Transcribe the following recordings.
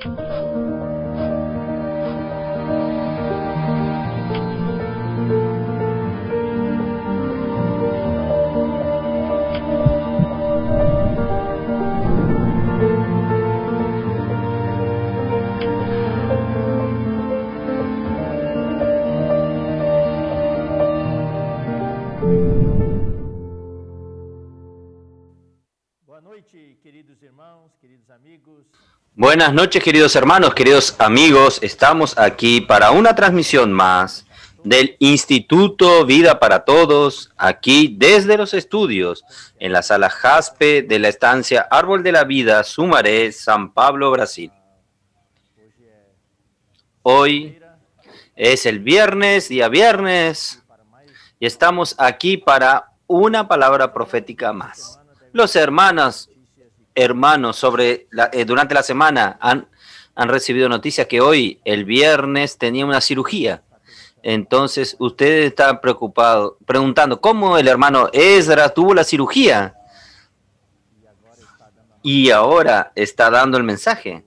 Thank you. hermanos, queridos amigos. Buenas noches, queridos hermanos, queridos amigos. Estamos aquí para una transmisión más del Instituto Vida para Todos, aquí desde los estudios, en la sala Jaspe de la estancia Árbol de la Vida, Sumaré, San Pablo, Brasil. Hoy es el viernes, día viernes, y estamos aquí para una palabra profética más. Los hermanos hermanos sobre eh, durante la semana han, han recibido noticias que hoy, el viernes, tenía una cirugía. Entonces, ustedes están preocupados, preguntando cómo el hermano Ezra tuvo la cirugía y ahora está dando el mensaje.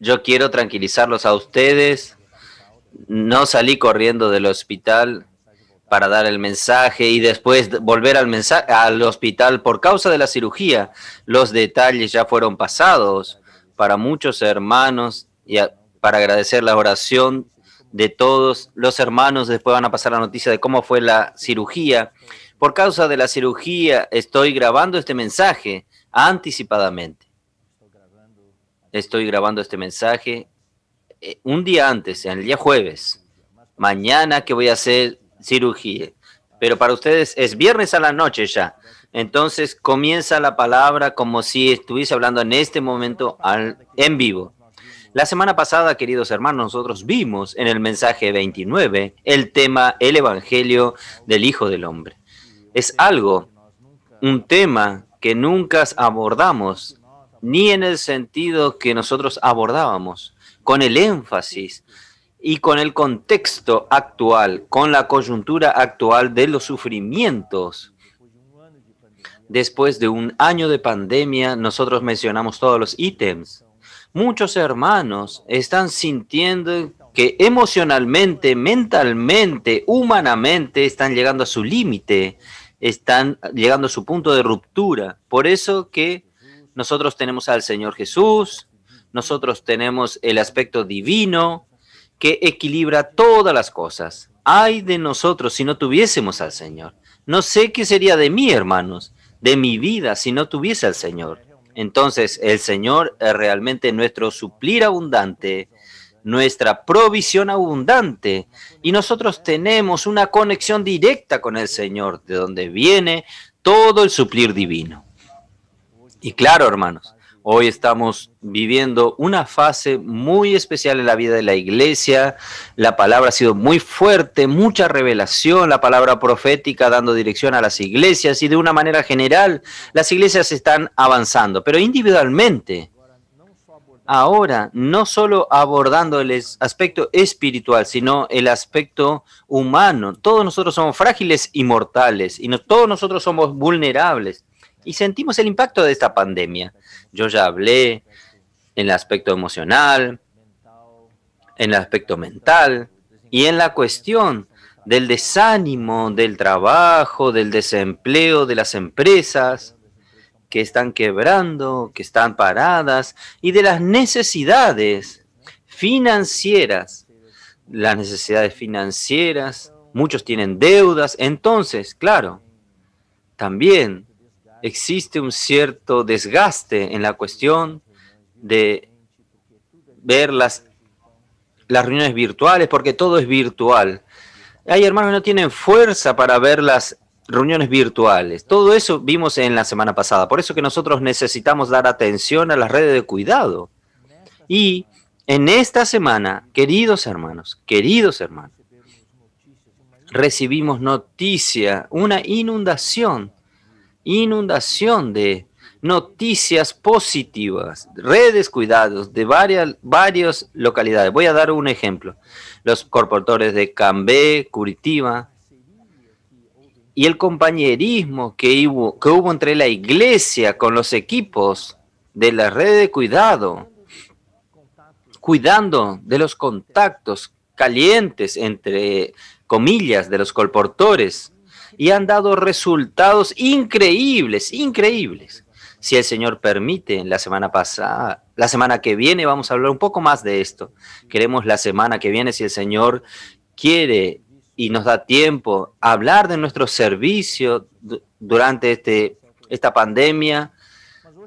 Yo quiero tranquilizarlos a ustedes. No salí corriendo del hospital para dar el mensaje y después volver al, mensaje, al hospital por causa de la cirugía. Los detalles ya fueron pasados para muchos hermanos y para agradecer la oración de todos los hermanos. Después van a pasar la noticia de cómo fue la cirugía. Por causa de la cirugía estoy grabando este mensaje anticipadamente. Estoy grabando este mensaje eh, un día antes, en el día jueves. Mañana que voy a hacer cirugía. Pero para ustedes es viernes a la noche ya. Entonces comienza la palabra como si estuviese hablando en este momento en vivo. La semana pasada, queridos hermanos, nosotros vimos en el mensaje 29 el tema, el Evangelio del Hijo del Hombre. Es algo, un tema que nunca abordamos, ni en el sentido que nosotros abordábamos, con el énfasis y con el contexto actual, con la coyuntura actual de los sufrimientos. Después de un año de pandemia, nosotros mencionamos todos los ítems. Muchos hermanos están sintiendo que emocionalmente, mentalmente, humanamente están llegando a su límite, están llegando a su punto de ruptura. Por eso que nosotros tenemos al Señor Jesús, nosotros tenemos el aspecto divino, que equilibra todas las cosas. Ay de nosotros si no tuviésemos al Señor. No sé qué sería de mí, hermanos, de mi vida si no tuviese al Señor. Entonces, el Señor es realmente nuestro suplir abundante, nuestra provisión abundante. Y nosotros tenemos una conexión directa con el Señor, de donde viene todo el suplir divino. Y claro, hermanos, Hoy estamos viviendo una fase muy especial en la vida de la iglesia. La palabra ha sido muy fuerte, mucha revelación, la palabra profética dando dirección a las iglesias y de una manera general las iglesias están avanzando, pero individualmente. Ahora, no solo abordando el aspecto espiritual, sino el aspecto humano. Todos nosotros somos frágiles y mortales y todos nosotros somos vulnerables y sentimos el impacto de esta pandemia. Yo ya hablé en el aspecto emocional, en el aspecto mental y en la cuestión del desánimo, del trabajo, del desempleo de las empresas que están quebrando, que están paradas y de las necesidades financieras. Las necesidades financieras, muchos tienen deudas, entonces, claro, también existe un cierto desgaste en la cuestión de ver las, reuniones virtuales, porque todo es virtual. Hay hermanos que no tienen fuerza para ver las reuniones virtuales. Todo eso vimos en la semana pasada. Por eso que nosotros necesitamos dar atención a las redes de cuidado. Y en esta semana, queridos hermanos, queridos hermanos, recibimos noticia, una inundación inundación de noticias positivas, redes cuidados de varias, varias localidades. Voy a dar un ejemplo. Los corportores de Cambé, Curitiba, y el compañerismo que hubo, que hubo entre la iglesia con los equipos de la red de cuidado, cuidando de los contactos calientes, entre comillas, de los colportores y han dado resultados increíbles, increíbles. Si el Señor permite, la semana pasada, la semana que viene vamos a hablar un poco más de esto. Queremos la semana que viene, si el Señor quiere y nos da tiempo, hablar de nuestro servicio durante este, esta pandemia,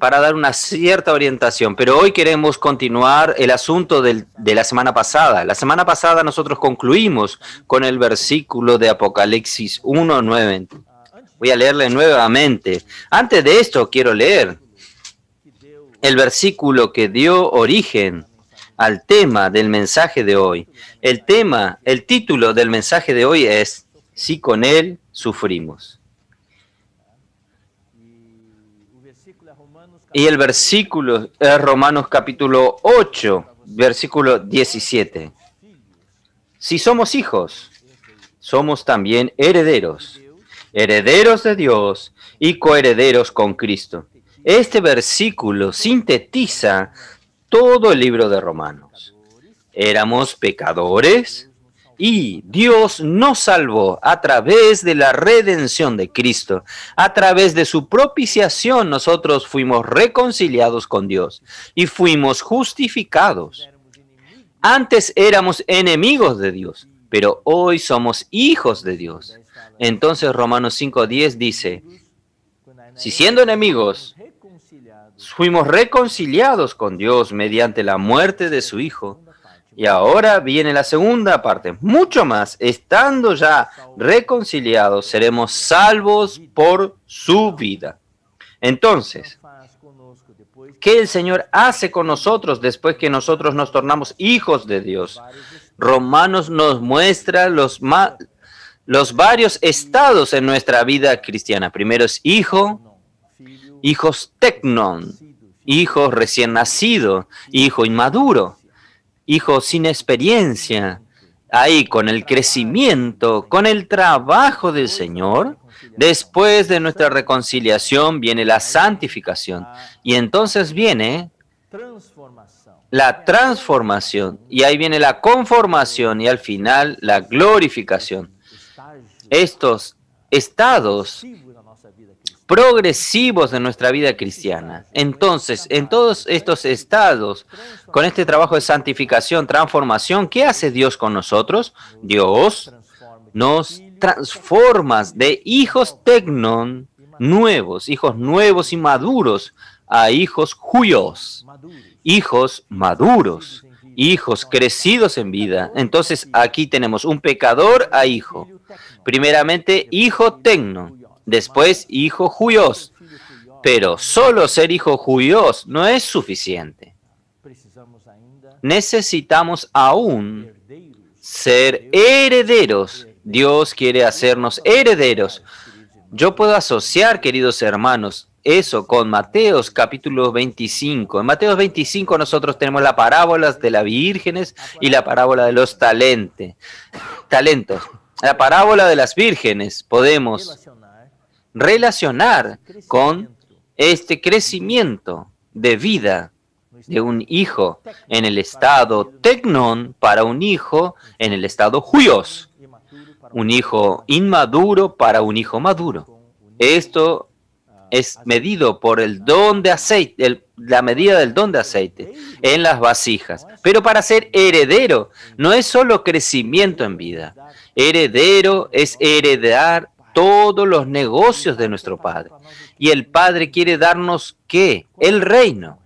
para dar una cierta orientación, pero hoy queremos continuar el asunto de la semana pasada. La semana pasada nosotros concluimos con el versículo de Apocalipsis 1.9. Voy a leerle nuevamente. Antes de esto quiero leer el versículo que dio origen al tema del mensaje de hoy. El tema, el título del mensaje de hoy es, si con Él sufrimos. Y el versículo es Romanos capítulo 8, versículo 17. Si somos hijos, somos también herederos, herederos de Dios y coherederos con Cristo. Este versículo sintetiza todo el libro de Romanos. Éramos pecadores, y Dios nos salvó a través de la redención de Cristo. A través de su propiciación nosotros fuimos reconciliados con Dios y fuimos justificados. Antes éramos enemigos de Dios, pero hoy somos hijos de Dios. Entonces Romanos 5.10 dice, si siendo enemigos, fuimos reconciliados con Dios mediante la muerte de su Hijo, y ahora viene la segunda parte. Mucho más, estando ya reconciliados, seremos salvos por su vida. Entonces, ¿qué el Señor hace con nosotros después que nosotros nos tornamos hijos de Dios? Romanos nos muestra los, los varios estados en nuestra vida cristiana. Primero es hijo, hijos tecnon, hijo recién nacido, hijo inmaduro Hijo, sin experiencia. Ahí con el crecimiento, con el trabajo del Señor, después de nuestra reconciliación viene la santificación y entonces viene la transformación y ahí viene la conformación y al final la glorificación. Estos estados progresivos de nuestra vida cristiana. Entonces, en todos estos estados, con este trabajo de santificación, transformación, ¿qué hace Dios con nosotros? Dios nos transforma de hijos tecnon nuevos, hijos nuevos y maduros, a hijos cuyos hijos maduros, hijos crecidos en vida. Entonces, aquí tenemos un pecador a hijo. Primeramente, hijo tecno. Después, hijo judíos. Pero solo ser hijo judíos no es suficiente. Necesitamos aún ser herederos. Dios quiere hacernos herederos. Yo puedo asociar, queridos hermanos, eso con Mateos capítulo 25. En Mateos 25 nosotros tenemos la parábola de las vírgenes y la parábola de los talentos. La parábola de las vírgenes podemos relacionar con este crecimiento de vida de un hijo en el estado tecnon para un hijo en el estado juyos un hijo inmaduro para un hijo maduro. Esto es medido por el don de aceite, la medida del don de aceite en las vasijas. Pero para ser heredero no es solo crecimiento en vida. Heredero es heredar todos los negocios de nuestro Padre. Y el Padre quiere darnos qué? El reino.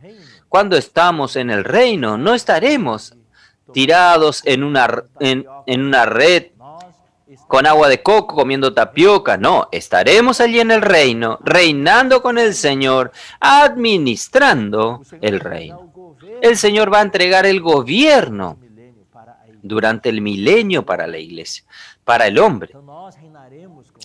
Cuando estamos en el reino, no estaremos tirados en una, en una red con agua de coco, comiendo tapioca. No, estaremos allí en el reino, reinando con el Señor, administrando el reino. El Señor va a entregar el gobierno durante el milenio para la iglesia, para el hombre.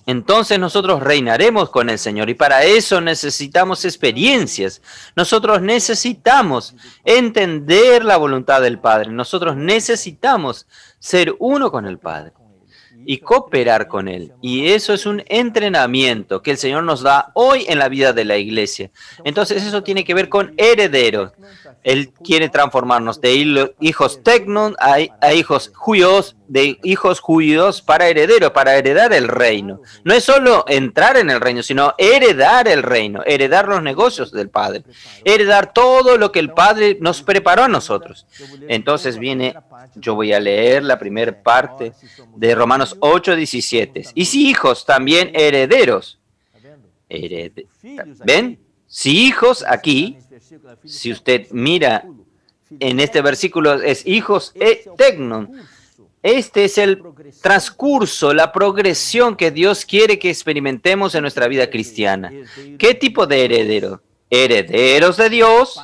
Entonces nosotros reinaremos con el Señor y para eso necesitamos experiencias. Nosotros necesitamos entender la voluntad del Padre. Nosotros necesitamos ser uno con el Padre y cooperar con Él. Y eso es un entrenamiento que el Señor nos da hoy en la vida de la iglesia. Entonces eso tiene que ver con herederos. Él quiere transformarnos de hijos tecnon a, hijos juyos de hijos judíos para herederos, para heredar el reino. No es solo entrar en el reino, sino heredar el reino, heredar los negocios del Padre, heredar todo lo que el Padre nos preparó a nosotros. Entonces viene, yo voy a leer la primera parte de Romanos 8, 17. Y si hijos, también herederos. ¿Ven? Si hijos aquí, si usted mira en este versículo, es hijos e tecnon este es el transcurso, la progresión que Dios quiere que experimentemos en nuestra vida cristiana. ¿Qué tipo de heredero? Herederos de Dios,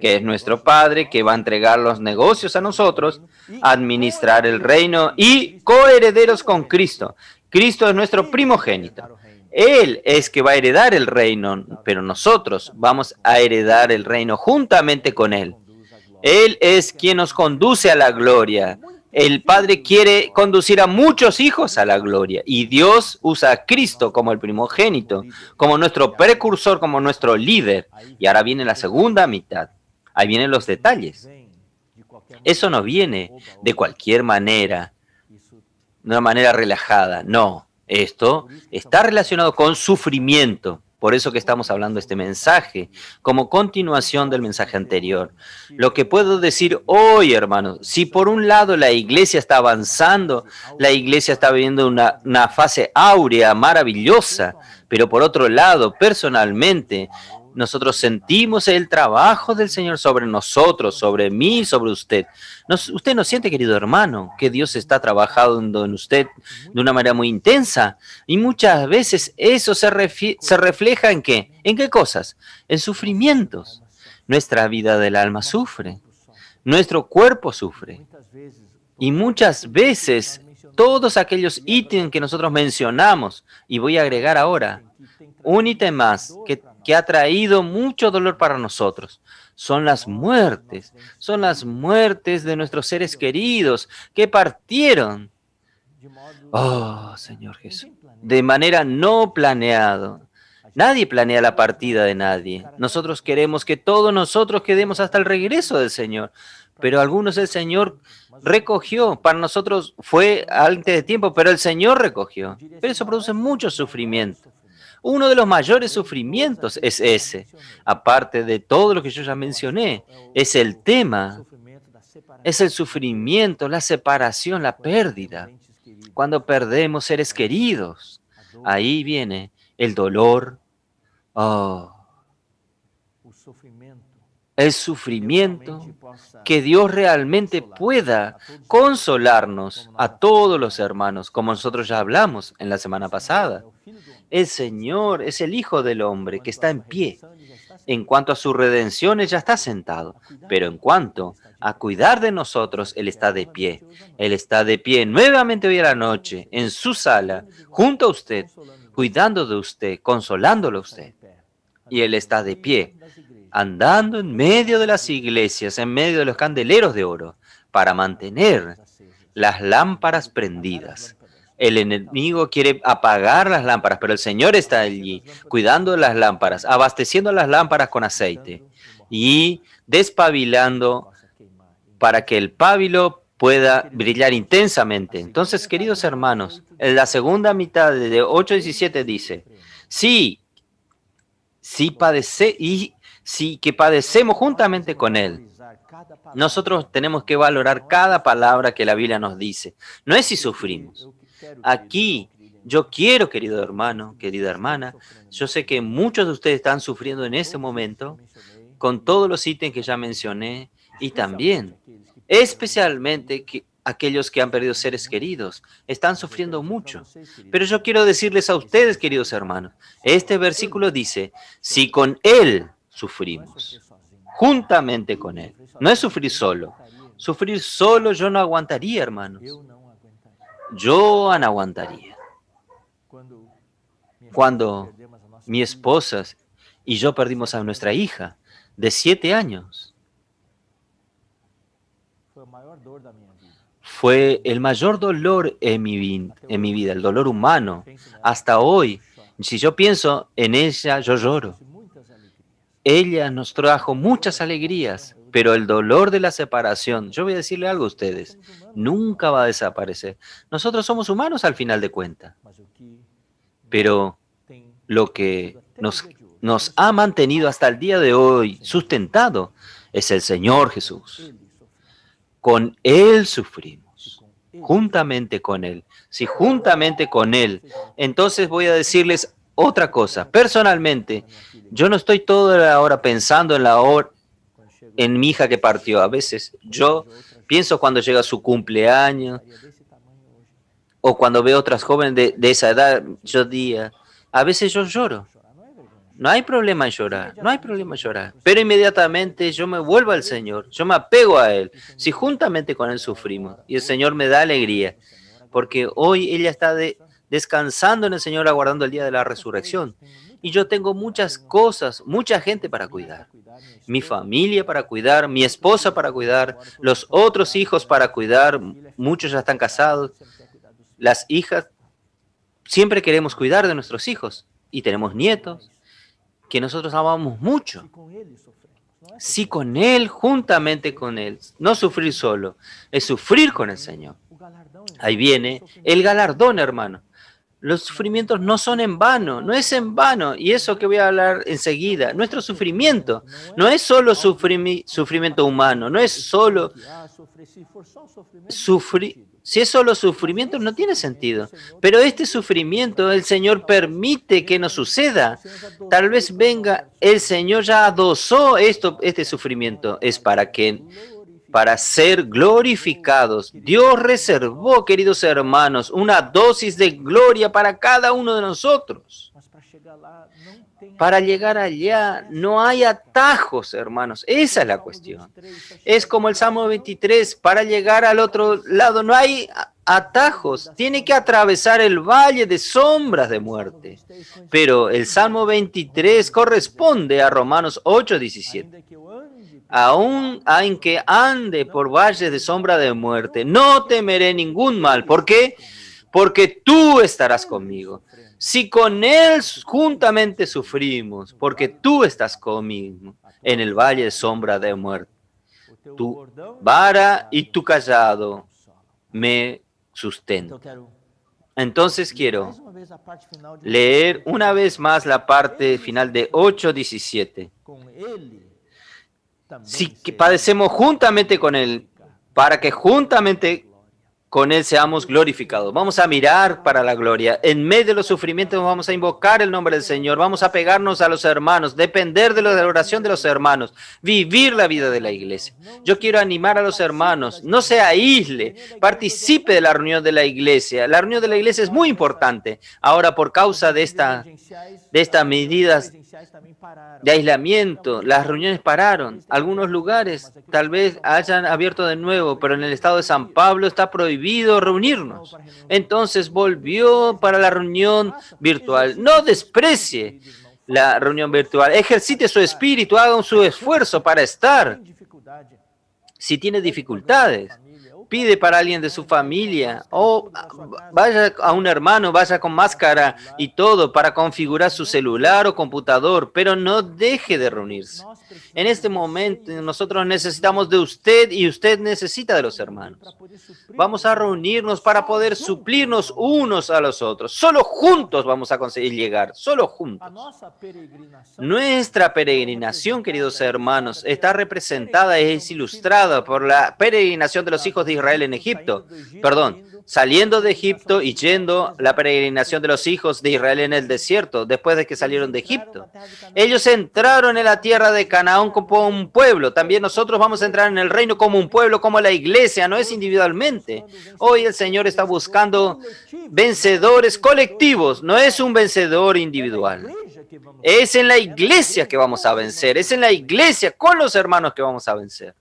que es nuestro Padre, que va a entregar los negocios a nosotros, administrar el reino y coherederos con Cristo. Cristo es nuestro primogénito. Él es que va a heredar el reino, pero nosotros vamos a heredar el reino juntamente con Él. Él es quien nos conduce a la gloria. El Padre quiere conducir a muchos hijos a la gloria y Dios usa a Cristo como el primogénito, como nuestro precursor, como nuestro líder. Y ahora viene la segunda mitad. Ahí vienen los detalles. Eso no viene de cualquier manera, de una manera relajada. No, esto está relacionado con sufrimiento. Por eso que estamos hablando este mensaje, como continuación del mensaje anterior. Lo que puedo decir hoy, hermanos, si por un lado la iglesia está avanzando, la iglesia está viviendo una, una fase áurea maravillosa, pero por otro lado, personalmente, nosotros sentimos el trabajo del Señor sobre nosotros, sobre mí, sobre usted. usted no siente, querido hermano, que Dios está trabajando en usted de una manera muy intensa. Y muchas veces eso se, se refleja en qué? ¿En qué cosas? En sufrimientos. Nuestra vida del alma sufre. Nuestro cuerpo sufre. Y muchas veces todos aquellos ítems que nosotros mencionamos, y voy a agregar ahora un ítem más que que ha traído mucho dolor para nosotros. Son las muertes, son las muertes de nuestros seres queridos que partieron. Oh, Señor Jesús, de manera no planeada. Nadie planea la partida de nadie. Nosotros queremos que todos nosotros quedemos hasta el regreso del Señor. Pero algunos el Señor recogió. Para nosotros fue antes de tiempo, pero el Señor recogió. Pero eso produce mucho sufrimiento. Uno de los mayores sufrimientos es ese, aparte de todo lo que yo ya mencioné, es el tema, es el sufrimiento, la separación, la pérdida. Cuando perdemos seres queridos, ahí viene el dolor, oh. el sufrimiento, que Dios realmente pueda consolarnos a todos los hermanos, como nosotros ya hablamos en la semana pasada. El Señor es el Hijo del Hombre que está en pie. En cuanto a su redención, Él ya está sentado, pero en cuanto a cuidar de nosotros, Él está de pie. Él está de pie nuevamente hoy a la noche, en su sala, junto a usted, cuidando de usted, consolándolo a usted. Y Él está de pie, andando en medio de las iglesias, en medio de los candeleros de oro, para mantener las lámparas prendidas. El enemigo quiere apagar las lámparas, pero el Señor está allí, cuidando las lámparas, abasteciendo las lámparas con aceite y despabilando para que el pábilo pueda brillar intensamente. Entonces, queridos hermanos, en la segunda mitad de 8.17 dice, sí, sí padece y sí que padecemos juntamente con Él. Nosotros tenemos que valorar cada palabra que la Biblia nos dice. No es si sufrimos aquí. Yo quiero, querido hermano, querida hermana, yo sé que muchos de ustedes están sufriendo en este momento con todos los ítems que ya mencioné y también, especialmente aquellos que han perdido seres queridos, están sufriendo mucho. Pero yo quiero decirles a ustedes, queridos hermanos, este versículo dice, si con Él sufrimos, juntamente con Él, no es sufrir solo. Sufrir solo yo no aguantaría, hermanos no aguantaría. Cuando mi esposa y yo perdimos a nuestra hija de siete años, fue el mayor dolor en mi, en mi vida, el dolor humano. Hasta hoy, si yo pienso en ella, yo lloro. Ella nos trajo muchas alegrías pero el dolor de la separación, yo voy a decirle algo a ustedes, nunca va a desaparecer. Nosotros somos humanos al final de cuentas, pero lo que nos, nos ha mantenido hasta el día de hoy sustentado es el Señor Jesús. Con Él sufrimos, juntamente con Él. Si juntamente con Él, entonces voy a decirles otra cosa. Personalmente, yo no estoy toda la hora pensando en la, hora, en mi hija que partió. A veces yo pienso cuando llega su cumpleaños o cuando veo otras jóvenes de, esa edad, yo día, a veces yo lloro. No hay problema en llorar, no hay problema en llorar. Pero inmediatamente yo me vuelvo al Señor, yo me apego a Él. Si juntamente con Él sufrimos y el Señor me da alegría, porque hoy ella está de, descansando en el Señor, aguardando el día de la resurrección. Y yo tengo muchas cosas, mucha gente para cuidar. Mi familia para cuidar, mi esposa para cuidar, los otros hijos para cuidar, muchos ya están casados, las hijas. Siempre queremos cuidar de nuestros hijos y tenemos nietos que nosotros amamos mucho. Si con Él, juntamente con Él, no sufrir solo, es sufrir con el Señor. Ahí viene el galardón, hermano los sufrimientos no son en vano, no es en vano, y eso que voy a hablar enseguida, nuestro sufrimiento no es solo sufrimiento humano, no es solo sufrir, si es solo sufrimiento no tiene sentido, pero este sufrimiento el Señor permite que nos suceda, tal vez venga, el Señor ya adosó esto, este sufrimiento, es para que para ser glorificados. Dios reservó, queridos hermanos, una dosis de gloria para cada uno de nosotros. Para llegar allá no hay atajos, hermanos. Esa es la cuestión. Es como el Salmo 23, para llegar al otro lado no hay atajos. Tiene que atravesar el valle de sombras de muerte. Pero el Salmo 23 corresponde a Romanos 8, 17 aún que ande por valles de sombra de muerte, no temeré ningún mal. ¿Por qué? Porque tú estarás conmigo. Si con Él juntamente sufrimos, porque tú estás conmigo en el valle de sombra de muerte. Tu vara y tu callado me sustentan. Entonces quiero leer una vez más la parte final de 8.17 si padecemos juntamente con Él, para que juntamente con Él seamos glorificados. Vamos a mirar para la gloria. En medio de los sufrimientos vamos a invocar el nombre del Señor. Vamos a pegarnos a los hermanos, depender de, la oración de los hermanos, vivir la vida de la iglesia. Yo quiero animar a los hermanos, no se aísle, participe de la reunión de la iglesia. La reunión de la iglesia es muy importante. Ahora, por causa de, esta, de estas medidas de aislamiento, las reuniones pararon, algunos lugares tal vez hayan abierto de nuevo, pero en el estado de San Pablo está prohibido reunirnos. Entonces volvió para la reunión virtual. No desprecie la reunión virtual, ejercite su espíritu, haga su esfuerzo para estar. Si tiene dificultades, pide para alguien de su familia o vaya a un hermano, vaya con máscara y todo para configurar su celular o computador, pero no deje de reunirse. En este momento nosotros necesitamos de usted y usted necesita de los hermanos. Vamos a reunirnos para poder suplirnos unos a los otros. Solo juntos vamos a conseguir llegar, solo juntos. Nuestra peregrinación, queridos hermanos, está representada, es ilustrada por la peregrinación de los hijos de Israel en Egipto. Perdón, saliendo de Egipto y yendo la peregrinación de los hijos de Israel en el desierto, después de que salieron de Egipto. Ellos entraron en la tierra de Canaán como un pueblo. También nosotros vamos a entrar en el reino como un pueblo, como la iglesia, no es individualmente. Hoy el Señor está buscando vencedores colectivos, no es un vencedor individual. Es en la iglesia que vamos a vencer, es en la iglesia con los hermanos que vamos a vencer.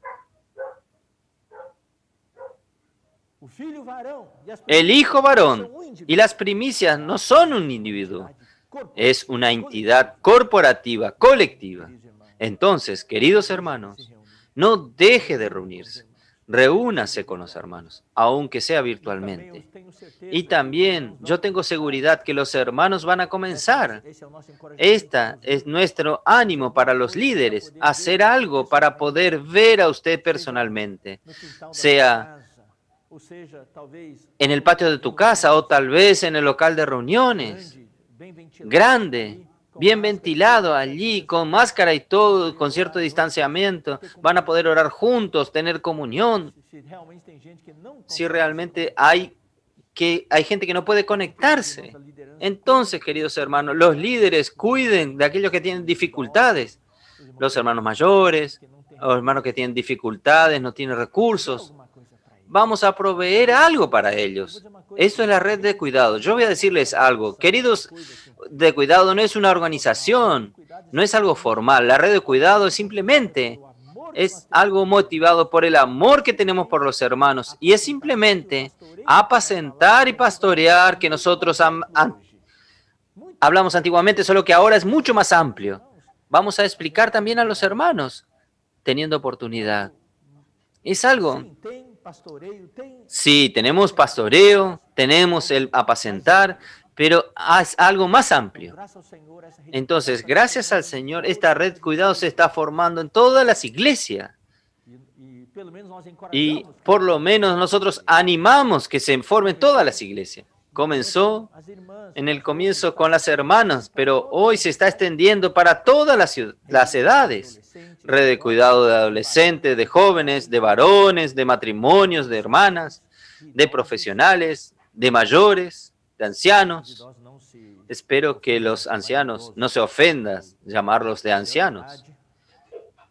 E el hijo varón um y las primicias no son un individuo, es una entidad corporativa, colectiva. Entonces, queridos hermanos, no deje de reunirse, reúnase con los hermanos, aunque sea virtualmente. Y también yo tengo seguridad que los hermanos van a comenzar. Este es nuestro ánimo para los líderes, hacer algo para poder ver a usted personalmente, sea en el patio de tu casa o tal vez en el local de reuniones, grande, bien e ventilado allí, con máscara y todo, con cierto distanciamiento, van a poder orar juntos, tener comunión. Si realmente hay que hay gente que no puede conectarse. Entonces, queridos hermanos, los líderes cuiden de aquellos que tienen dificultades, los hermanos mayores, los hermanos que tienen dificultades, no tienen recursos, vamos a proveer algo para ellos. Eso es la red de cuidado. Yo voy a decirles algo. Queridos de cuidado, no es una organización, no es algo formal. La red de cuidado es simplemente es algo motivado por el amor que tenemos por los hermanos y es simplemente apacentar y pastorear que nosotros hablamos antiguamente, solo que ahora es mucho más amplio. Vamos a explicar también a los hermanos teniendo oportunidad. Es algo Sí, tenemos pastoreo, tenemos el apacentar, pero es algo más amplio. Entonces, gracias al Señor, esta red Cuidado se está formando en todas las iglesias. Y por lo menos nosotros animamos que se formen todas las iglesias comenzó en el comienzo con las hermanas, pero hoy se está extendiendo para todas las, edades. Red de cuidado de adolescentes, de jóvenes, de varones, de matrimonios, de hermanas, de profesionales, de mayores, de ancianos. Espero que los ancianos no se ofendan llamarlos de ancianos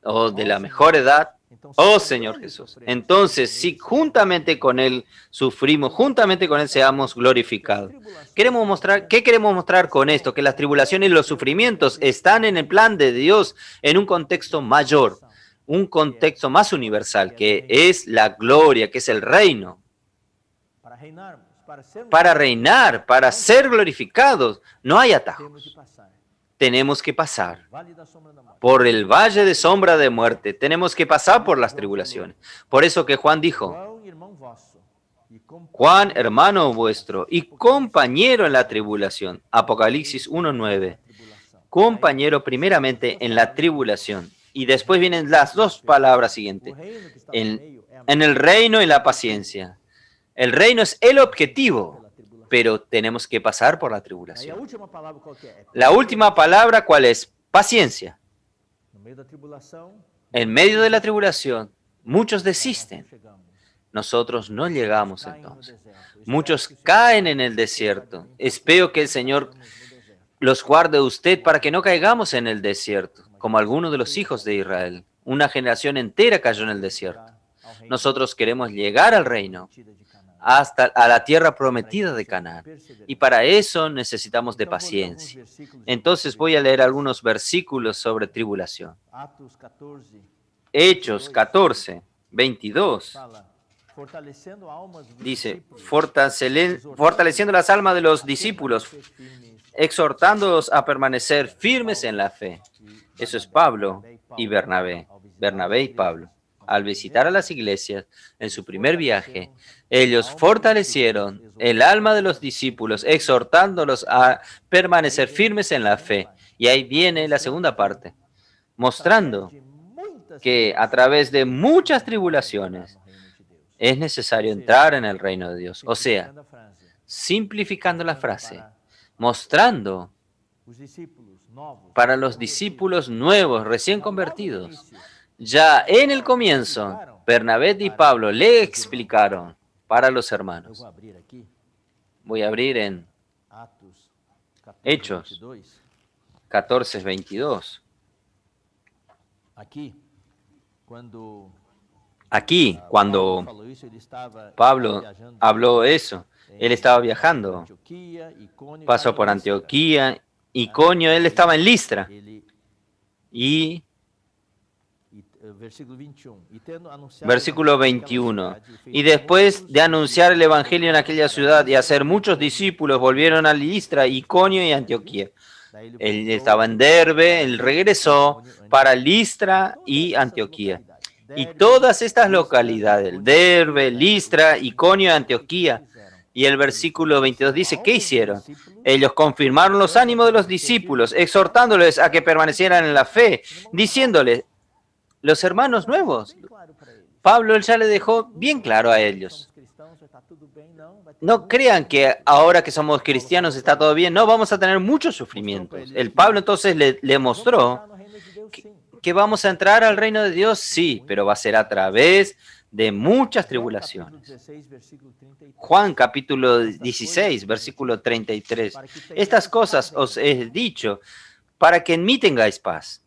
o de la mejor edad, Oh Señor Jesús. Entonces, si juntamente con Él sufrimos, juntamente con Él seamos glorificados. Queremos mostrar, ¿Qué queremos mostrar con esto? Que las tribulaciones y los sufrimientos están en el plan de Dios en un contexto mayor, un contexto más universal, que es la gloria, que es el reino. Para reinar, para ser glorificados, no hay atajos tenemos que pasar por el valle de sombra de muerte, tenemos que pasar por las tribulaciones. Por eso que Juan dijo, Juan, hermano vuestro y compañero en la tribulación, Apocalipsis 1.9, compañero primeramente en la tribulación. Y después vienen las dos palabras siguientes, en, en el reino y la paciencia. El reino es el objetivo pero tenemos que pasar por la tribulación. La última palabra, ¿cuál es? Paciencia. En medio de la tribulación, muchos desisten. Nosotros no llegamos entonces. Muchos caen en el desierto. Espero que el Señor los guarde usted para que no caigamos en el desierto, como algunos de los hijos de Israel. Una generación entera cayó en el desierto. Nosotros queremos llegar al reino hasta a la tierra prometida de Canaán. Y para eso necesitamos de paciencia. Entonces voy a leer algunos versículos sobre tribulación. Hechos 14, 22. Dice, fortaleciendo las almas de los discípulos, exhortándolos a permanecer firmes en la fe. Eso es Pablo y Bernabé. Bernabé y Pablo al visitar a las iglesias en su primer viaje, ellos fortalecieron el alma de los discípulos, exhortándolos a permanecer firmes en la fe. Y ahí viene la segunda parte, mostrando que a través de muchas tribulaciones es necesario entrar en el reino de Dios. O sea, simplificando la frase, mostrando para los discípulos nuevos, recién convertidos, ya en el comienzo, Bernabé y Pablo le explicaron para los hermanos. Voy a abrir en Hechos 14, 22. Aquí, cuando aquí, cuando Pablo habló eso, él estaba viajando, pasó por Antioquía, Iconio, él estaba en Listra y eh, versículo 21. Y después de anunciar el Evangelio en aquella ciudad y hacer muchos discípulos, volvieron a Listra, Iconio y Antioquía. Él estaba en Derbe, él regresó para Listra y Antioquía. Y todas estas localidades, Derbe, Listra, Iconio y Antioquía, y el versículo 22 dice, ¿qué hicieron? Ellos confirmaron los ánimos de los discípulos, exhortándoles a que permanecieran en la fe, diciéndoles, los hermanos nuevos. Pablo ya le dejó bien claro a ellos. No crean que ahora que somos cristianos está todo bien. No, vamos a tener muchos sufrimientos. El Pablo entonces le, mostró que, vamos a entrar al reino de Dios, sí, pero va a ser a través de muchas tribulaciones. Juan capítulo 16, versículo 33. Estas cosas os he dicho para que en mí tengáis paz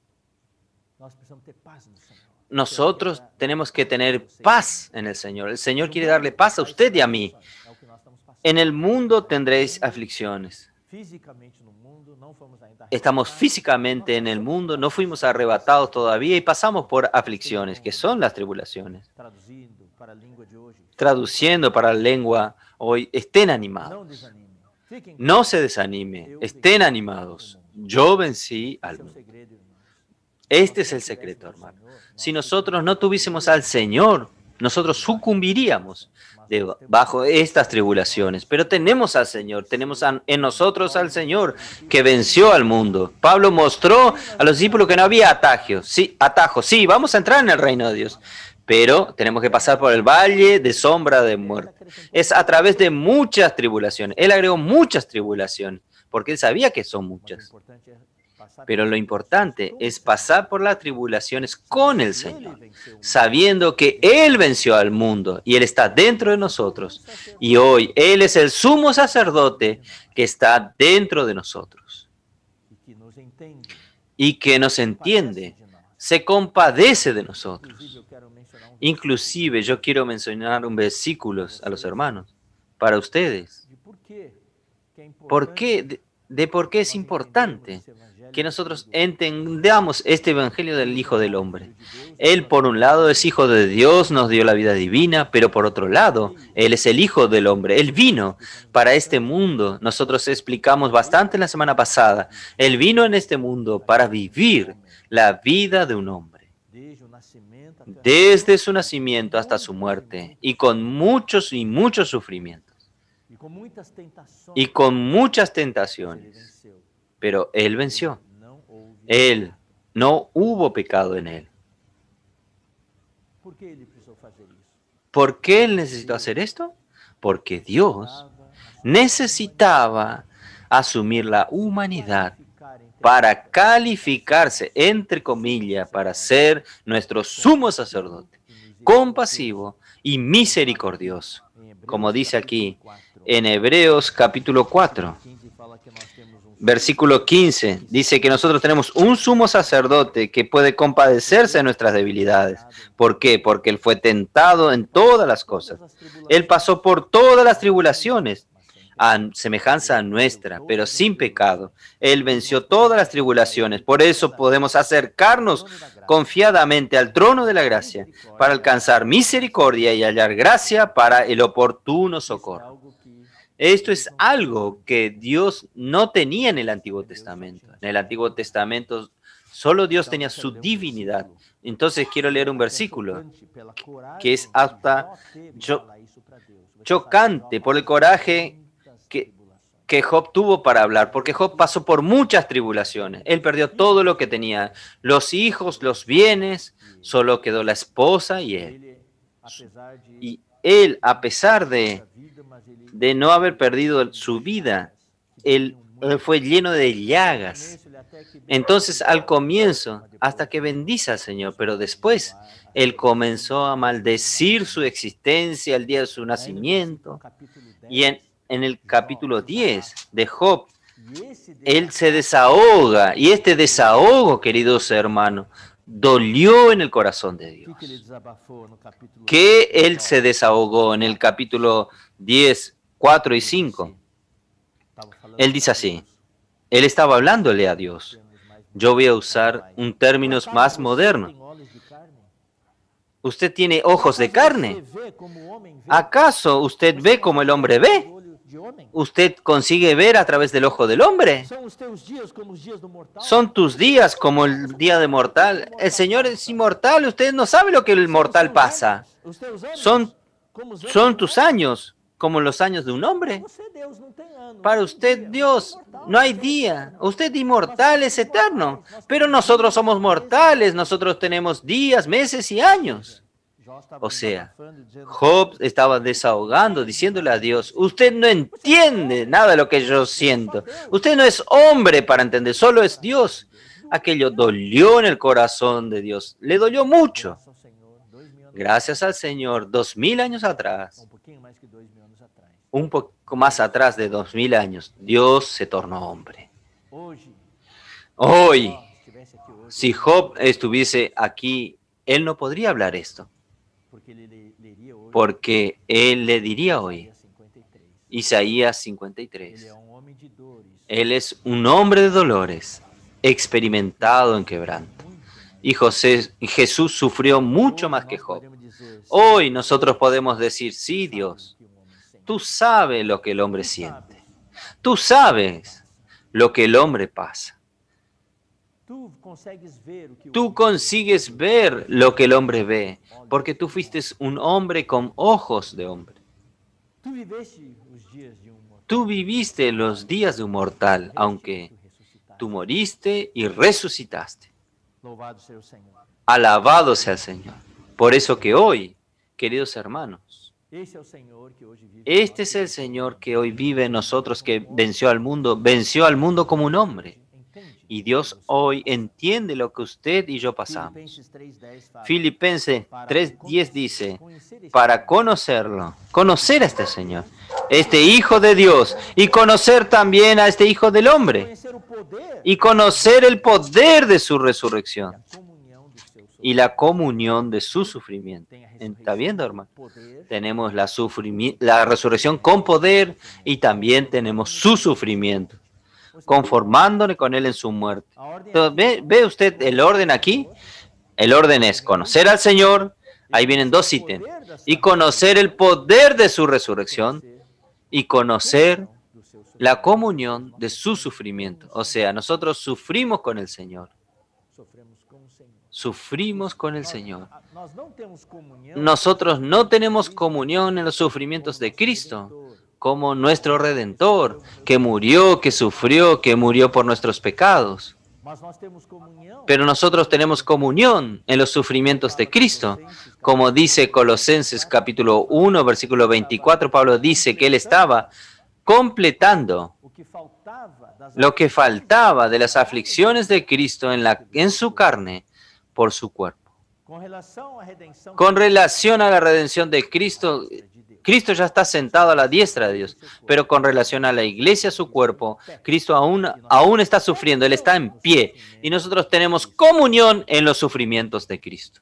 nosotros tenemos que tener paz en el Señor. El Señor quiere darle paz a usted y a mí. En el mundo tendréis aflicciones. Estamos físicamente en el mundo, no fuimos arrebatados todavía y pasamos por aflicciones, que son las tribulaciones. Traduciendo para la lengua hoy, estén animados. No se desanime, estén animados. Yo vencí al mundo. Este es el secreto, hermano. Si nosotros no tuviésemos al Señor, nosotros sucumbiríamos bajo estas tribulaciones. Pero tenemos al Señor, tenemos en nosotros al Señor que venció al mundo. Pablo mostró a los discípulos que no había atajos. Sí, atajo. Sí, vamos a entrar en el reino de Dios. Pero tenemos que pasar por el valle de sombra de muerte. Es a través de muchas tribulaciones. Él agregó muchas tribulaciones, porque él sabía que son muchas. Pero lo importante es pasar por las tribulaciones con el Señor, sabiendo que Él venció al mundo y Él está dentro de nosotros. Y hoy Él es el sumo sacerdote que está dentro de nosotros y que nos entiende, se compadece de nosotros. Inclusive yo quiero mencionar un versículo a los hermanos, para ustedes. ¿Por qué? De, de por qué es importante que nosotros entendamos este Evangelio del Hijo del Hombre. Él, por un lado, es Hijo de Dios, nos dio la vida divina, pero por otro lado, Él es el Hijo del Hombre. Él vino para este mundo. Nosotros explicamos bastante la semana pasada. Él vino en este mundo para vivir la vida de un hombre. Desde su nacimiento hasta su muerte, y con muchos y muchos sufrimientos, y con muchas tentaciones, pero Él venció. Él no hubo pecado en Él. ¿Por qué Él necesitó hacer esto? Porque Dios necesitaba asumir la humanidad para calificarse, entre comillas, para ser nuestro sumo sacerdote, compasivo y misericordioso, como dice aquí en Hebreos capítulo 4 versículo 15, dice que nosotros tenemos un sumo sacerdote que puede compadecerse de nuestras debilidades. ¿Por qué? Porque él fue tentado en todas las cosas. Él pasó por todas las tribulaciones, a semejanza nuestra, pero sin pecado. Él venció todas las tribulaciones. Por eso podemos acercarnos confiadamente al trono de la gracia para alcanzar misericordia y hallar gracia para el oportuno socorro. Esto es algo que Dios no tenía en el Antiguo Testamento. En el Antiguo Testamento solo Dios tenía su divinidad. Entonces quiero leer un versículo que es hasta chocante por el coraje que, que Job tuvo para hablar, porque Job pasó por muchas tribulaciones. Él perdió todo lo que tenía, los hijos, los bienes, solo quedó la esposa y él. Y él, a pesar de, de no haber perdido su vida, él fue lleno de llagas. Entonces, al comienzo, hasta que bendice al Señor, pero después él comenzó a maldecir su existencia el día de su nacimiento. Y en, en el capítulo 10 de Job, él se desahoga. Y este desahogo, queridos hermanos, dolió en el corazón de Dios. Que Él se desahogó en el capítulo 10, 4 y 5. Él dice así, Él estaba hablándole a Dios. Yo voy a usar un término más moderno. Usted tiene ojos de carne. ¿Acaso usted ve como el hombre ve? usted consigue ver a través del ojo del hombre. Son tus días como el día de mortal. El Señor es inmortal, usted no sabe lo que el mortal pasa. Son, son tus años como los años de un hombre. Para usted, Dios, no hay día. Usted inmortal es eterno. Pero nosotros somos mortales, nosotros tenemos días, meses y años. O sea, Job estaba desahogando, diciéndole a Dios, usted no entiende nada de lo que yo siento. Usted no es hombre para entender, solo es Dios. Aquello dolió en el corazón de Dios, le dolió mucho. Gracias al Señor, dos mil años atrás, un poco más atrás de dos mil años, Dios se tornó hombre. Hoy, si Job estuviese aquí, él no podría hablar esto porque Él le diría hoy, Isaías 53, Él es un hombre de dolores, experimentado en quebranto. Y José, Jesús sufrió mucho más que Job. Hoy nosotros podemos decir, sí Dios, tú sabes lo que el hombre siente, tú sabes lo que el hombre pasa. Tú consigues ver lo que el hombre ve, porque tú fuiste un hombre con ojos de hombre. Tú viviste los días de un mortal, aunque tú moriste y resucitaste. Alabado sea el Señor. Por eso que hoy, queridos hermanos, este es el Señor que hoy vive en este nosotros, que venció al mundo, venció al mundo como un hombre. Y Dios hoy entiende lo que usted y yo pasamos. Filipenses 3.10 dice, para conocerlo, conocer a este Señor, este Hijo de Dios, y conocer también a este Hijo del Hombre, y conocer el poder de su resurrección y la comunión de su sufrimiento. ¿Está viendo, hermano? Tenemos la, la resurrección con poder y también tenemos su sufrimiento conformándole con él en su muerte. ¿ve, ¿ve, usted el orden aquí? El orden es conocer al Señor, ahí vienen dos ítems, y conocer el poder de su resurrección y conocer la comunión de su sufrimiento. O sea, nosotros sufrimos con el Señor. Sufrimos con el Señor. Nosotros no tenemos comunión en los sufrimientos de Cristo como nuestro Redentor, que murió, que sufrió, que murió por nuestros pecados. Pero nosotros tenemos comunión en los sufrimientos de Cristo. Como dice Colosenses capítulo 1, versículo 24, Pablo dice que él estaba completando lo que faltaba de las aflicciones de Cristo en, la, en su carne por su cuerpo. Con relación a la redención de Cristo, Cristo ya está sentado a la diestra de Dios, pero con relación a la iglesia, su cuerpo, Cristo aún, aún está sufriendo, Él está en pie y nosotros tenemos comunión en los sufrimientos de Cristo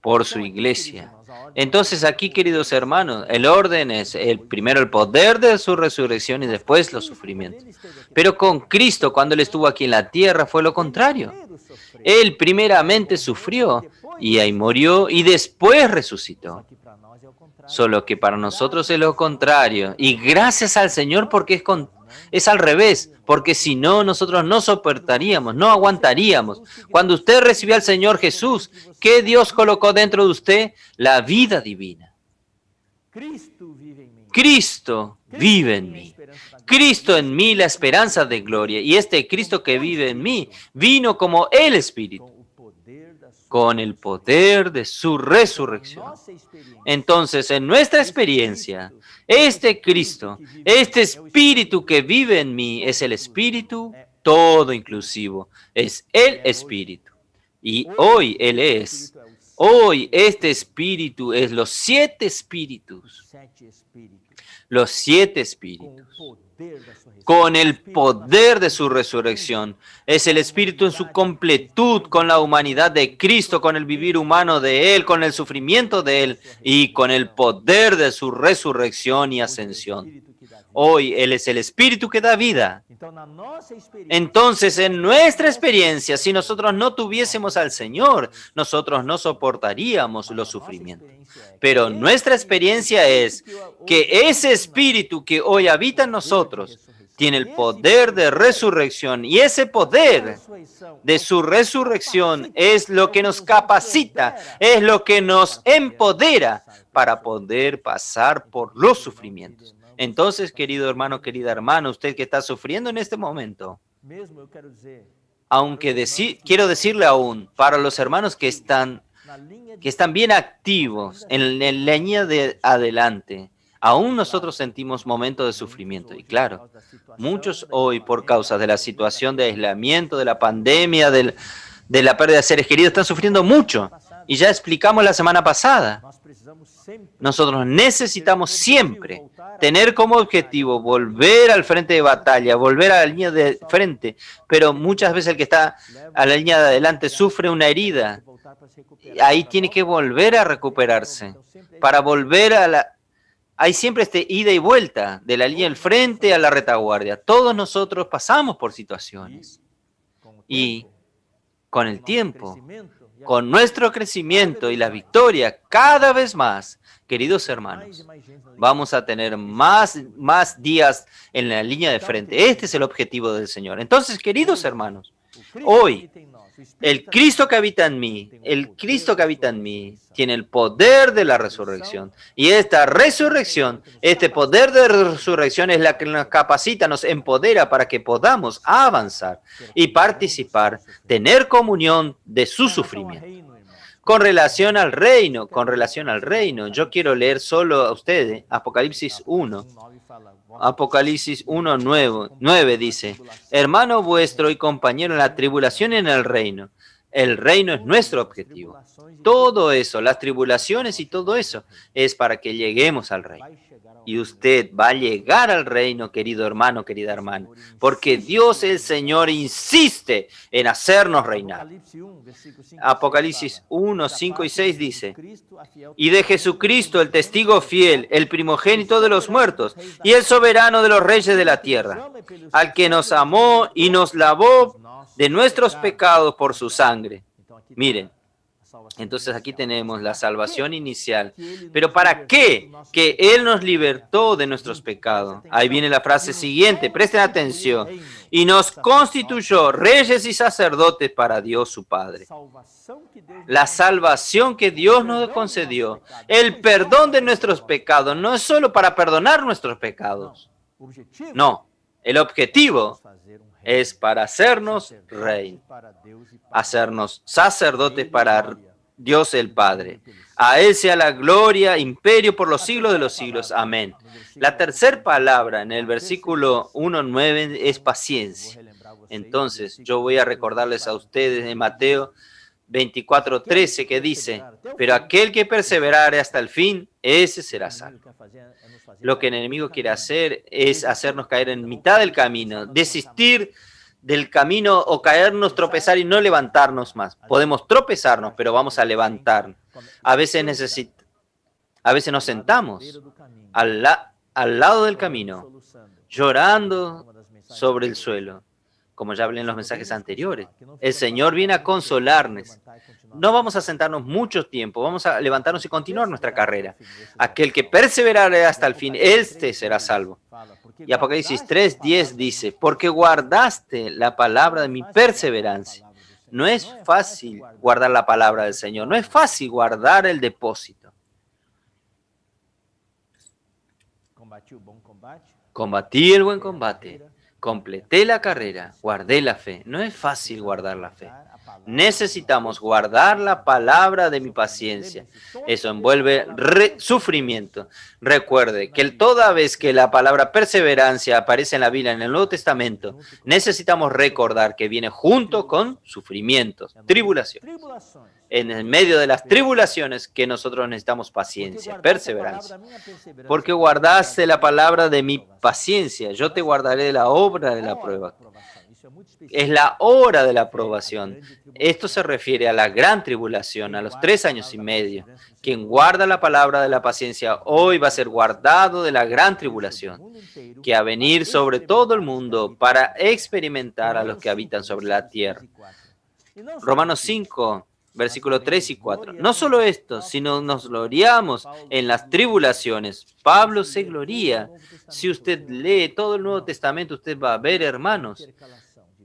por su iglesia. Entonces aquí, queridos hermanos, el orden es el primero el poder de su resurrección y después los sufrimientos. Pero con Cristo, cuando él estuvo aquí en la tierra, fue lo contrario. Él primeramente sufrió y ahí murió y después resucitó. Solo que para nosotros es lo contrario. Y gracias al Señor porque es, es al revés, porque si no nosotros no soportaríamos, no aguantaríamos. Cuando usted recibió al Señor Jesús, ¿qué Dios colocó dentro de usted? La vida divina. Cristo vive en mí. Cristo en mí, la esperanza de gloria. Y este Cristo que vive en mí vino como el Espíritu con el poder de su resurrección. Entonces, en nuestra experiencia, este Cristo, este Espíritu que vive en mí, es el Espíritu todo inclusivo, es el Espíritu. Y hoy Él es, hoy este Espíritu es los siete Espíritus, los siete Espíritus con el poder de su resurrección. Es el Espíritu en su completud, con la humanidad de Cristo, con el vivir humano de Él, con el sufrimiento de Él y con el poder de su resurrección y ascensión. Hoy Él es el Espíritu que da vida. Entonces, en nuestra experiencia, si nosotros no tuviésemos al Señor, nosotros no soportaríamos los sufrimientos. Pero nuestra experiencia es que ese Espíritu que hoy habita en nosotros tiene el poder de resurrección y ese poder de su resurrección es lo que nos capacita, es lo que nos empodera para poder pasar por los sufrimientos. Entonces, querido hermano, querida hermana, usted que está sufriendo en este momento, aunque quiero decirle aún, para los hermanos que están, que están bien activos en, la línea de adelante, aún nosotros sentimos momentos de sufrimiento. Y claro, muchos hoy por causa de la situación de aislamiento, de la pandemia, de la pérdida de seres queridos, están sufriendo mucho. Y ya explicamos la semana pasada. Nosotros necesitamos siempre tener como objetivo volver al frente de batalla, volver a la línea de frente, pero muchas veces el que está a la línea de adelante sufre una herida. Ahí tiene que volver a recuperarse. Para volver a la... Hay siempre este ida y vuelta de la línea del frente a la retaguardia. Todos nosotros pasamos por situaciones. Y con el tiempo, con nuestro crecimiento y la victoria cada vez más, queridos hermanos, vamos a tener más, más días en la línea de frente. Este es el objetivo del Señor. Entonces, queridos hermanos, hoy el Cristo que habita en mí, el Cristo que habita en mí, tiene el poder de la resurrección. Y esta resurrección, este poder de resurrección es la que nos capacita, nos empodera para que podamos avanzar y participar, tener comunión de su sufrimiento. Con relación al reino, con relación al reino, yo quiero leer solo a ustedes Apocalipsis 1, Apocalipsis 1, 9, dice, hermano vuestro y compañero la tribulación en el reino. El reino es nuestro objetivo. Todo eso, las tribulaciones y todo eso, es para que lleguemos al reino y usted va a llegar al reino, querido hermano, querida hermana, porque Dios el Señor insiste en hacernos reinar. Apocalipsis 1, 5 y 6 dice, y de Jesucristo el testigo fiel, el primogénito de los muertos y el soberano de los reyes de la tierra, al que nos amó y nos lavó de nuestros pecados por su sangre. Miren, entonces aquí tenemos la salvación inicial. Pero ¿para qué? Que Él nos libertó de nuestros pecados. Ahí viene la frase siguiente, presten atención. Y nos constituyó reyes y sacerdotes para Dios su Padre. La salvación que Dios nos concedió, el perdón de nuestros pecados, no es solo para perdonar nuestros pecados. No, el objetivo es para hacernos rey, hacernos sacerdotes para Dios el Padre. A Él sea la gloria, imperio por los siglos de los siglos. Amén. La tercera palabra en el versículo 1.9 es paciencia. Entonces, yo voy a recordarles a ustedes de Mateo 24.13 que dice, pero aquel que perseverare hasta el fin, ese será salvo. Lo que el enemigo quiere hacer es hacernos caer en mitad del camino, desistir del camino o caernos, tropezar y no levantarnos más. Podemos tropezarnos, pero vamos a levantar. A veces a veces nos sentamos al lado del camino, llorando sobre el suelo como ya hablé en los mensajes anteriores. El Señor viene a consolarnos. No vamos a sentarnos mucho tiempo, vamos a levantarnos y continuar nuestra carrera. Aquel que perseverare hasta el fin, éste será salvo. Y Apocalipsis 3.10 dice, porque guardaste la palabra de mi perseverancia. No es fácil guardar la palabra del Señor, no es fácil guardar el depósito. Combatí el buen combate Completé la carrera, guardé la fe. No es fácil guardar la fe. Necesitamos guardar la palabra de mi paciencia. Eso envuelve sufrimiento. Recuerde que toda vez que la palabra perseverancia aparece en la Biblia, en el Nuevo Testamento, necesitamos recordar que viene junto con sufrimiento Tribulación En el medio de las tribulaciones que nosotros necesitamos paciencia, perseverancia. Porque guardaste la palabra de mi paciencia, yo te guardaré la obra de la prueba es la hora de la aprobación. Esto se refiere a la gran tribulación, a los tres años y medio. Quien guarda la palabra de la paciencia hoy va a ser guardado de la gran tribulación, que a venir sobre todo el mundo para experimentar a los que habitan sobre la tierra. Romanos 5, versículos 3 y 4. No solo esto, sino nos gloriamos en las tribulaciones. Pablo se gloria. Si usted lee todo el Nuevo Testamento, usted va a ver, hermanos,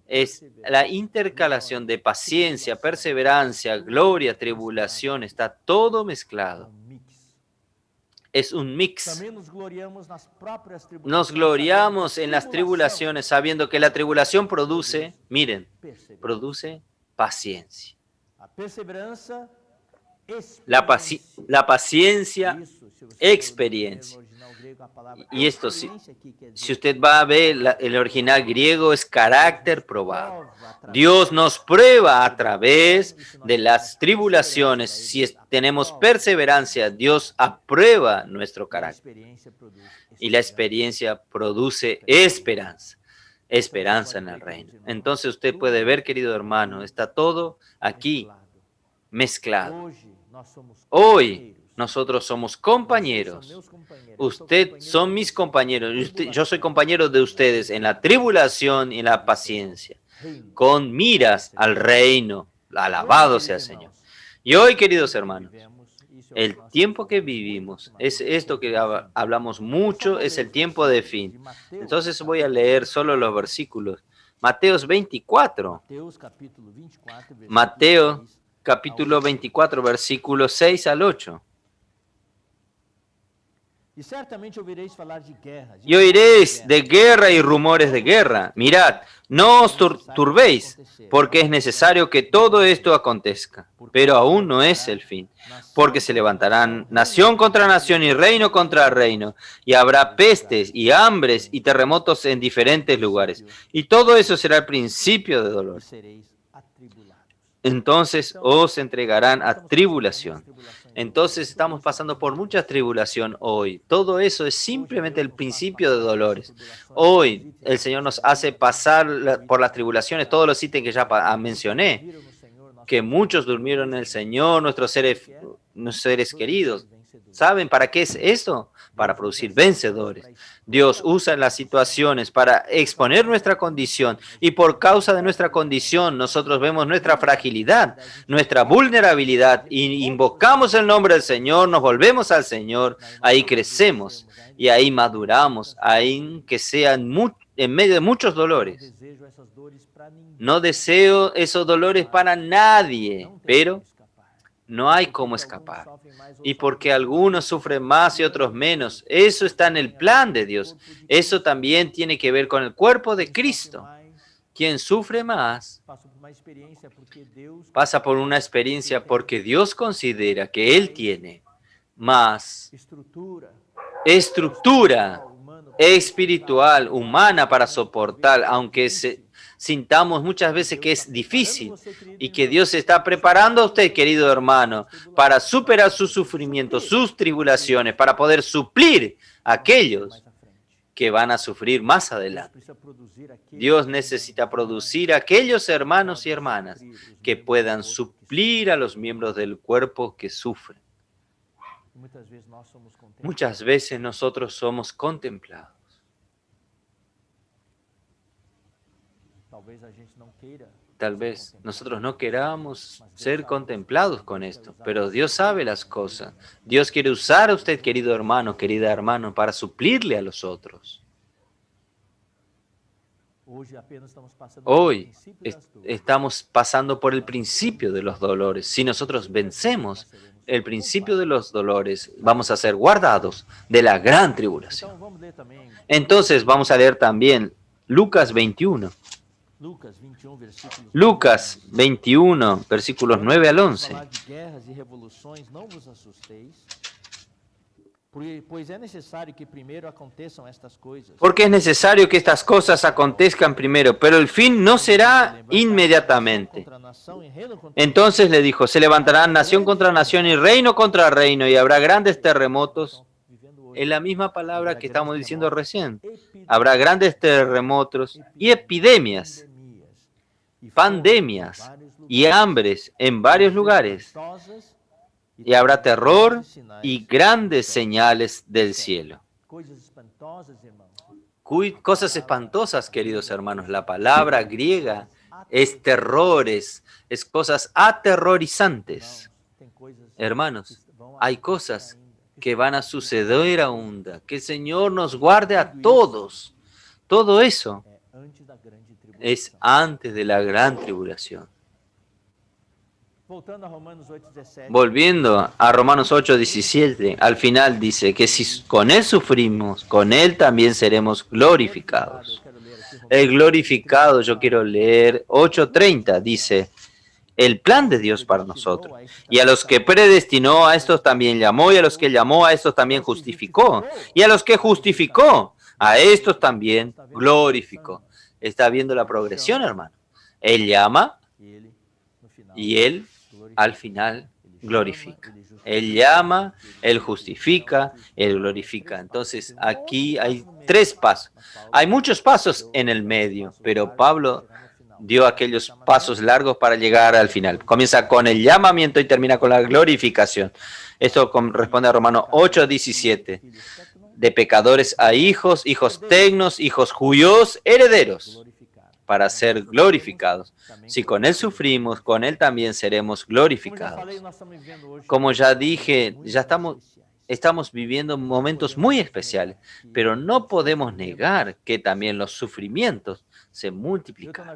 es la intercalación de paciencia, perseverancia, gloria, tribulación, está todo mezclado. Es un mix. Nos gloriamos en las tribulaciones sabiendo que la tribulación produce, miren, produce paciencia la, la paciencia, experiencia. Y esto, sí, si usted va a ver el original griego, es carácter probado. Dios nos prueba a través de las tribulaciones. Si tenemos perseverancia, Dios aprueba nuestro carácter. Y la experiencia produce esperanza, esperanza en el reino. Entonces usted puede ver, querido hermano, está todo aquí mezclado. Hoy nosotros somos compañeros. Usted son mis compañeros. yo soy compañero de ustedes en la tribulación y en la paciencia, con miras al reino. Alabado sea el Señor. Y hoy, queridos hermanos, el tiempo que vivimos, es esto que hablamos mucho, es el tiempo de fin. Entonces voy a leer solo los versículos. Mateo 24. Mateo capítulo 24, versículos 6 al 8. Y oiréis de guerra. Y rumores de guerra. Mirad, no os turbéis, porque es necesario que todo esto acontezca. Pero aún no es el fin, porque se levantarán nación contra nación y reino contra reino, y habrá pestes y hambres y terremotos en diferentes lugares. Y todo eso será el principio de dolor entonces os entregarán a tribulación. Entonces estamos pasando por mucha tribulación hoy. Todo eso es simplemente el principio de dolores. Hoy el Señor nos hace pasar por las tribulaciones, todos los ítems que ya ah, mencioné, que muchos durmieron en el Señor, nuestros seres, nuestros seres queridos. ¿Saben para qué es eso? para producir vencedores. Dios usa las situaciones para exponer nuestra condición y por causa de nuestra condición nosotros vemos nuestra fragilidad, nuestra vulnerabilidad y invocamos el nombre del Señor, nos volvemos al Señor, ahí crecemos y ahí maduramos, ahí que sean en medio de muchos dolores. No deseo esos dolores para nadie, pero no hay cómo escapar. Y porque algunos sufren más y otros menos. Eso está en el plan de Dios. Eso también tiene que ver con el cuerpo de Cristo. Quien sufre más pasa por una experiencia porque Dios considera que Él tiene más estructura espiritual, humana para soportar, aunque se, sintamos muchas veces que es difícil y que Dios está preparando a usted, querido hermano, para superar sus sufrimientos, sus tribulaciones, para poder suplir a aquellos que van a sufrir más adelante. Dios necesita producir a aquellos hermanos y hermanas que puedan suplir a los miembros del cuerpo que sufren. Muchas veces nosotros somos contemplados Tal vez nosotros no queramos ser contemplados con esto, pero Dios sabe las cosas. Dios quiere usar a usted, querido hermano, querida hermano, para suplirle a los otros. Hoy estamos pasando por el principio de los dolores. Si nosotros vencemos el principio de los dolores, vamos a ser guardados de la gran tribulación. Entonces vamos a leer también Lucas 21. Lucas 21, e um, versículos, 9 al 11. E Porque es necesario que estas cosas acontezcan primero, pero el fin no será inmediatamente. Entonces le dijo, se levantarán nación contra nación y reino contra reino y habrá grandes terremotos. en la misma palabra que estamos diciendo recién. Habrá grandes terremotos y epidemias pandemias y hambres en varios lugares, y habrá terror y grandes señales del cielo. Cosas espantosas, queridos hermanos. La palabra griega es terrores, es cosas aterrorizantes. Hermanos, hay cosas que van a suceder aún. Que el Señor nos guarde a todos. Todo eso es antes de la gran tribulación. Volviendo a Romanos 8, 17, al final dice que si con Él sufrimos, con Él también seremos glorificados. El glorificado, yo quiero leer 8.30, dice, el plan de Dios para nosotros. Y a los que predestinó, a estos también llamó, y a los que llamó, a estos también justificó. Y a los que justificó, a estos también glorificó está viendo la progresión, hermano. Él llama y él al final glorifica. Él llama, Él justifica, Él glorifica. Entonces aquí hay tres pasos. Hay muchos pasos en el medio, pero Pablo dio aquellos pasos largos para llegar al final. Comienza con el llamamiento y termina con la glorificación. Esto corresponde a Romano 8, 17 de pecadores a hijos, hijos tecnos, hijos juyos, herederos, para ser glorificados. Si con Él sufrimos, con Él también seremos glorificados. Como ya dije, ya estamos, estamos viviendo momentos muy especiales, pero no podemos negar que también los sufrimientos se multiplican.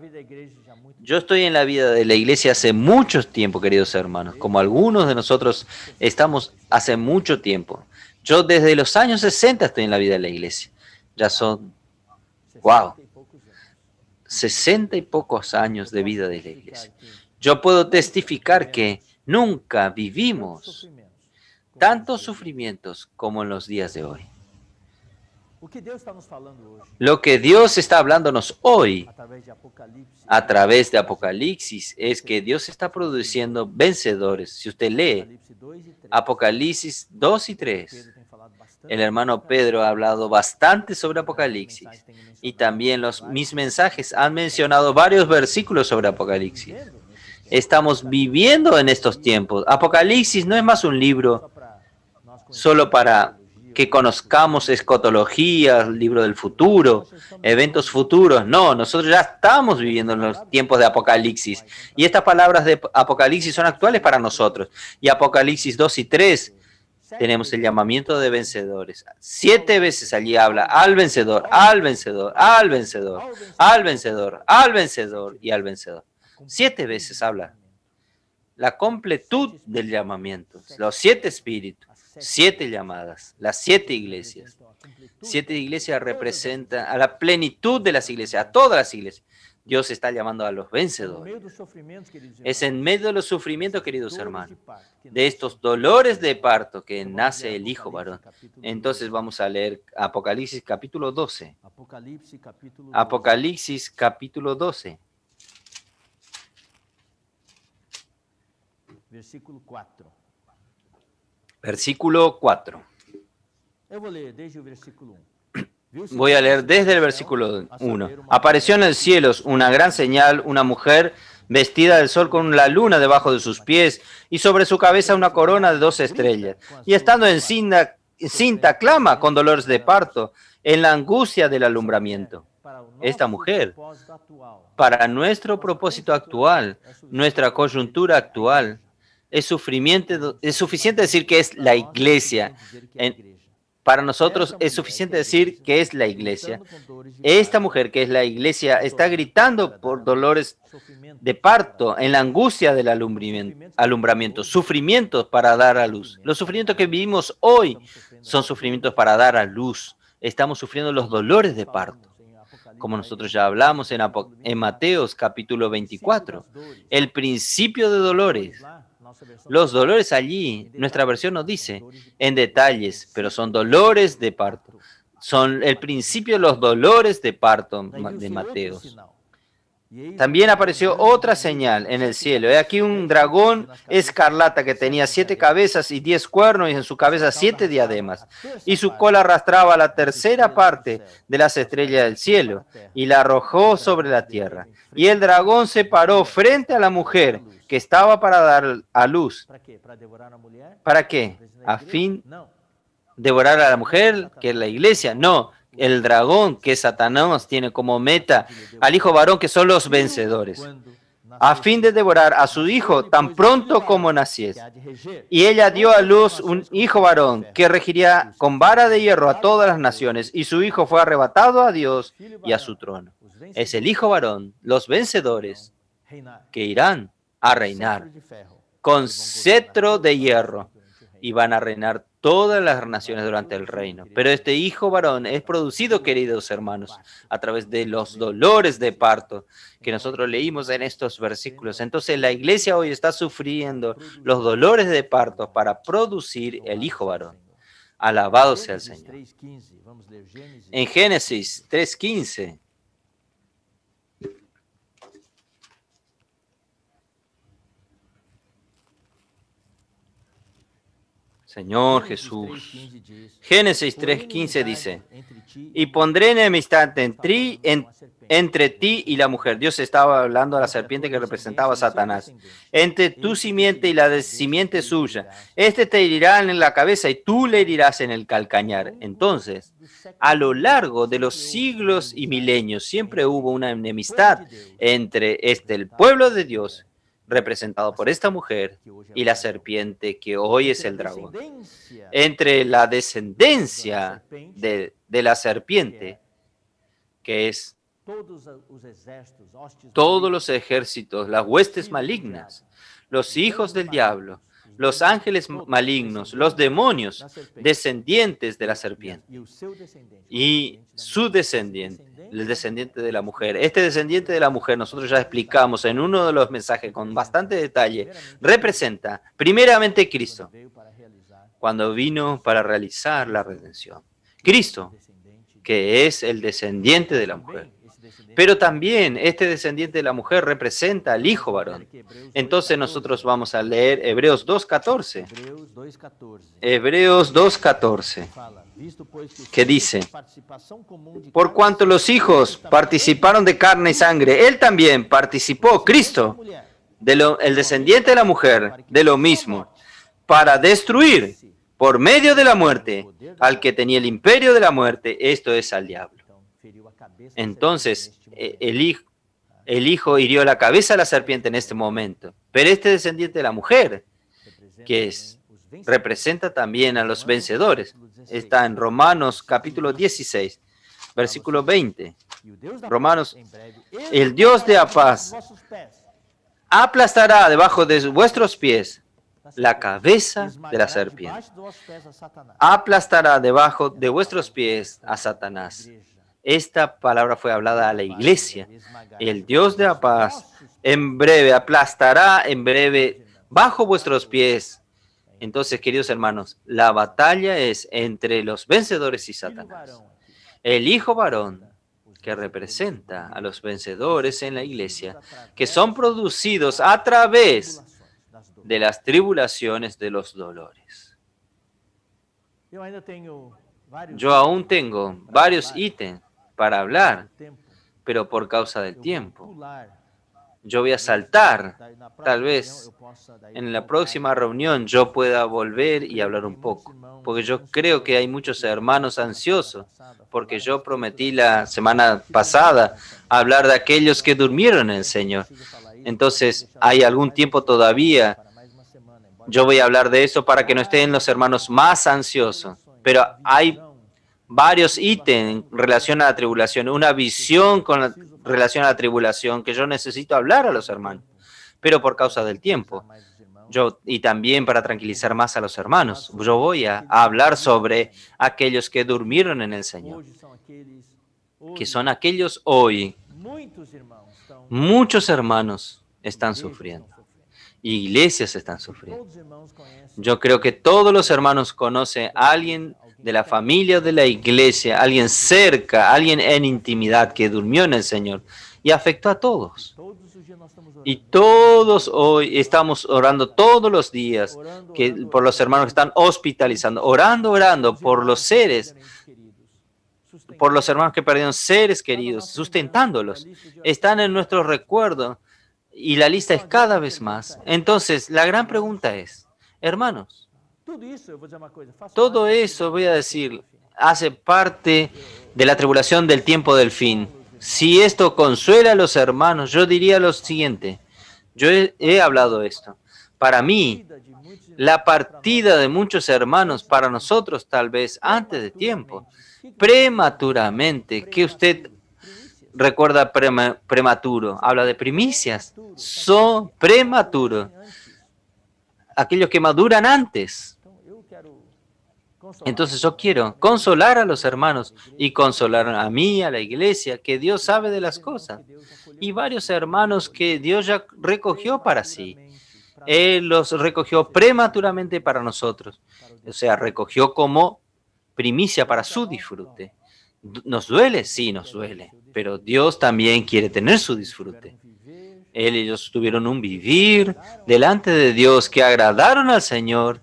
Yo estoy en la vida de la iglesia hace mucho tiempo, queridos hermanos, como algunos de nosotros estamos hace mucho tiempo. Yo desde los años 60 estoy en la vida de la iglesia. Ya son, wow, 60 y pocos años de vida de la iglesia. Yo puedo testificar que nunca vivimos tantos sufrimientos como en los días de hoy. Lo que Dios está hablándonos hoy a través de Apocalipsis es que Dios está produciendo vencedores. Si usted lee Apocalipsis 2 y 3, el hermano Pedro ha hablado bastante sobre Apocalipsis y también los, mis mensajes han mencionado varios versículos sobre Apocalipsis. Estamos viviendo en estos tiempos. Apocalipsis no es más un libro solo para que conozcamos escotología, libro del futuro, eventos futuros. No, nosotros ya estamos viviendo en los tiempos de Apocalipsis. Y estas palabras de Apocalipsis son actuales para nosotros. Y Apocalipsis 2 y 3 tenemos el llamamiento de vencedores. Siete veces allí habla al vencedor, al vencedor, al vencedor, al vencedor, al vencedor y al vencedor. Siete veces habla la completud del llamamiento, los siete espíritus siete llamadas, las siete iglesias. Siete iglesias representan a la plenitud de las iglesias, a todas las iglesias. Dios está llamando a los vencedores. Es en medio de los sufrimientos, queridos hermanos, de estos dolores de parto que nace el Hijo varón. Entonces vamos a leer Apocalipsis capítulo 12. Apocalipsis capítulo 12. Versículo 4. Versículo 4. Um. Voy a leer desde el versículo 1. Apareció en um el cielo una gran señal, una mujer vestida del sol con la luna debajo de sus pies y sobre su cabeza una corona de dos estrellas. Y estando en cinta, cinta clama con dolores de parto en la angustia del alumbramiento. Esta mujer, para nuestro propósito actual, nuestra coyuntura actual, es, suficiente, decir que es la iglesia. para nosotros es suficiente decir que es la iglesia. Esta mujer que es la iglesia está gritando por dolores de parto, en la angustia del alumbramiento, alumbramiento, sufrimientos para dar a luz. Los sufrimientos que vivimos hoy son sufrimientos para dar a luz. Estamos sufriendo los dolores de parto. Como nosotros ya hablamos en, en Mateos capítulo 24, el principio de dolores los dolores allí, nuestra versión nos dice, en detalles, pero son dolores de parto. Son el principio de los dolores de parto de Mateos. También apareció otra señal en el cielo. He aquí un dragón escarlata que tenía siete cabezas y diez cuernos y en su cabeza siete diademas. Y su cola arrastraba la tercera parte de las estrellas del cielo y la arrojó sobre la tierra. Y el dragón se paró frente a la mujer que estaba para dar a luz. ¿Para qué? A fin devorar a la mujer, que es la iglesia. No, el dragón que Satanás tiene como meta al hijo varón, que son los vencedores, a fin de devorar a su hijo tan pronto como naciese. Y ella dio a luz un hijo varón que regiría con vara de hierro a todas las naciones, y su hijo fue arrebatado a Dios y a su trono. Es el hijo varón, los vencedores, que irán a reinar con cetro de hierro y van a reinar todas las naciones durante el reino. Pero este hijo varón es producido, queridos hermanos, a través de los dolores de parto que nosotros leímos en estos versículos. Entonces la iglesia hoy está sufriendo los dolores de parto para producir el hijo varón. Alabado sea el Señor. En Génesis 3.15 Señor Jesús. Génesis 3.15 dice, y pondré enemistad en entre ti y la mujer. Dios estaba hablando a la serpiente que representaba a Satanás. Entre tu simiente y la de simiente suya. Este te herirá en la cabeza y tú le herirás en el calcañar. Entonces, a lo largo de los siglos y milenios, siempre hubo una enemistad entre este, el pueblo de Dios representado por esta mujer y la serpiente que hoy es el dragón. Entre la descendencia de, la serpiente, que es todos los ejércitos, las huestes malignas, los hijos del diablo, los ángeles malignos, los demonios, descendientes de la serpiente y su descendiente, el descendiente de la mujer. Este descendiente de la mujer, nosotros ya explicamos en uno de los mensajes con bastante detalle, representa primeramente Cristo, cuando vino para realizar la redención. Cristo, que es el descendiente de la mujer. Pero también este descendiente de la mujer representa al hijo varón. Entonces nosotros vamos a leer Hebreos 2.14. Hebreos 2.14. Pues, que dice, por cuanto los hijos participaron de carne y sangre, él también participó, Cristo, el descendiente de la mujer, de lo mismo, para destruir por medio de la muerte al que tenía el imperio de la muerte, esto es al diablo entonces, eh, el hijo, hirió la cabeza a la serpiente en este momento, pero este descendiente de la mujer, que es, representa también a los vencedores, está en Romanos capítulo 16, versículo 20. Romanos, el Dios de la paz aplastará debajo de vuestros pies la cabeza de la serpiente. Aplastará debajo de vuestros pies a Satanás. Esta palabra fue hablada a la iglesia. El Dios de la paz en breve aplastará, en breve bajo vuestros pies. Entonces, queridos hermanos, la batalla es entre los vencedores y Satanás. El hijo varón que representa a los vencedores en la iglesia, que son producidos a través de las tribulaciones de los dolores. Yo aún tengo varios ítems para hablar, pero por causa del tiempo. Yo voy a saltar. Tal vez en la próxima reunión yo pueda volver y hablar un poco, porque yo creo que hay muchos hermanos ansiosos, porque yo prometí la semana pasada hablar de aquellos que durmieron en el Señor. Entonces, hay algún tiempo todavía. Yo voy a hablar de eso para que no estén los hermanos más ansiosos. Pero hay varios ítems en relación a la tribulación, una visión con la, relación a la tribulación que yo necesito hablar a los hermanos, pero por causa del tiempo. Yo, y también para tranquilizar más a los hermanos, yo voy a hablar sobre aquellos que durmieron en el Señor, que son aquellos hoy. Muchos hermanos están sufriendo iglesias están sufriendo. Yo creo que todos los hermanos conocen a alguien de la familia de la iglesia, alguien cerca, alguien en intimidad que durmió en el Señor y afectó a todos. Y todos hoy estamos orando todos los días que, por los hermanos que están hospitalizando, orando, orando por los seres, por los hermanos que perdieron seres queridos, sustentándolos. Están en nuestro recuerdo y la lista es cada vez más. Entonces, la gran pregunta es, hermanos, todo eso, voy a decir, hace parte de la tribulación del tiempo del fin. Si esto consuela a los hermanos, yo diría lo siguiente. Yo he, he hablado esto. Para mí, la partida de muchos hermanos, para nosotros tal vez antes de tiempo, prematuramente, que usted recuerda prematuro, habla de primicias, son prematuro aquellos que maduran antes. Entonces yo quiero consolar a los hermanos y consolar a mí, a la iglesia, que Dios sabe de las cosas. Y varios hermanos que Dios ya recogió para sí. Él los recogió prematuramente para nosotros. O sea, recogió como primicia para su disfrute. ¿Nos duele? Sí, nos duele, pero Dios también quiere tener su disfrute. Él y ellos tuvieron un vivir delante de Dios que agradaron al Señor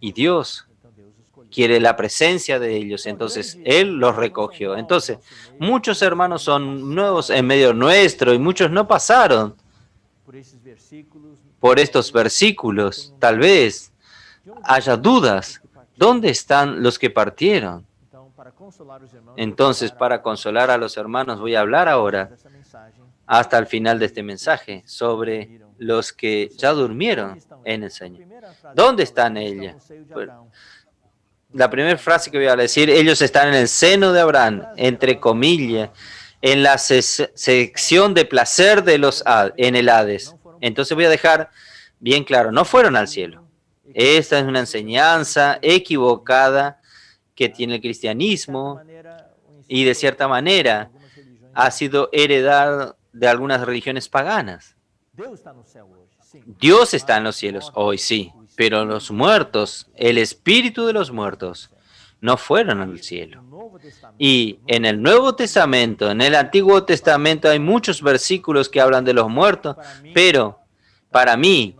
y Dios quiere la presencia de ellos. Entonces Él los recogió. Entonces, muchos hermanos son nuevos en medio nuestro y muchos no pasaron por estos versículos. Tal vez haya dudas. ¿Dónde están los que partieron? Entonces, para consolar a los hermanos, voy a hablar ahora hasta el final de este mensaje sobre los que ya durmieron en el Señor. ¿Dónde están ellos? Pues, la primera frase que voy a decir, ellos están en el seno de Abraham, entre comillas, en la sección de placer de los en el Hades. Entonces voy a dejar bien claro, no fueron al cielo. Esta es una enseñanza equivocada que tiene el cristianismo y de cierta manera ha sido heredado de algunas religiones paganas. Dios está en los cielos ah, hoy, sí, pero los muertos, el espíritu de los muertos, no fueron al cielo. Y en el Nuevo Testamento, en el Antiguo Testamento hay muchos versículos que hablan de los muertos, pero para mí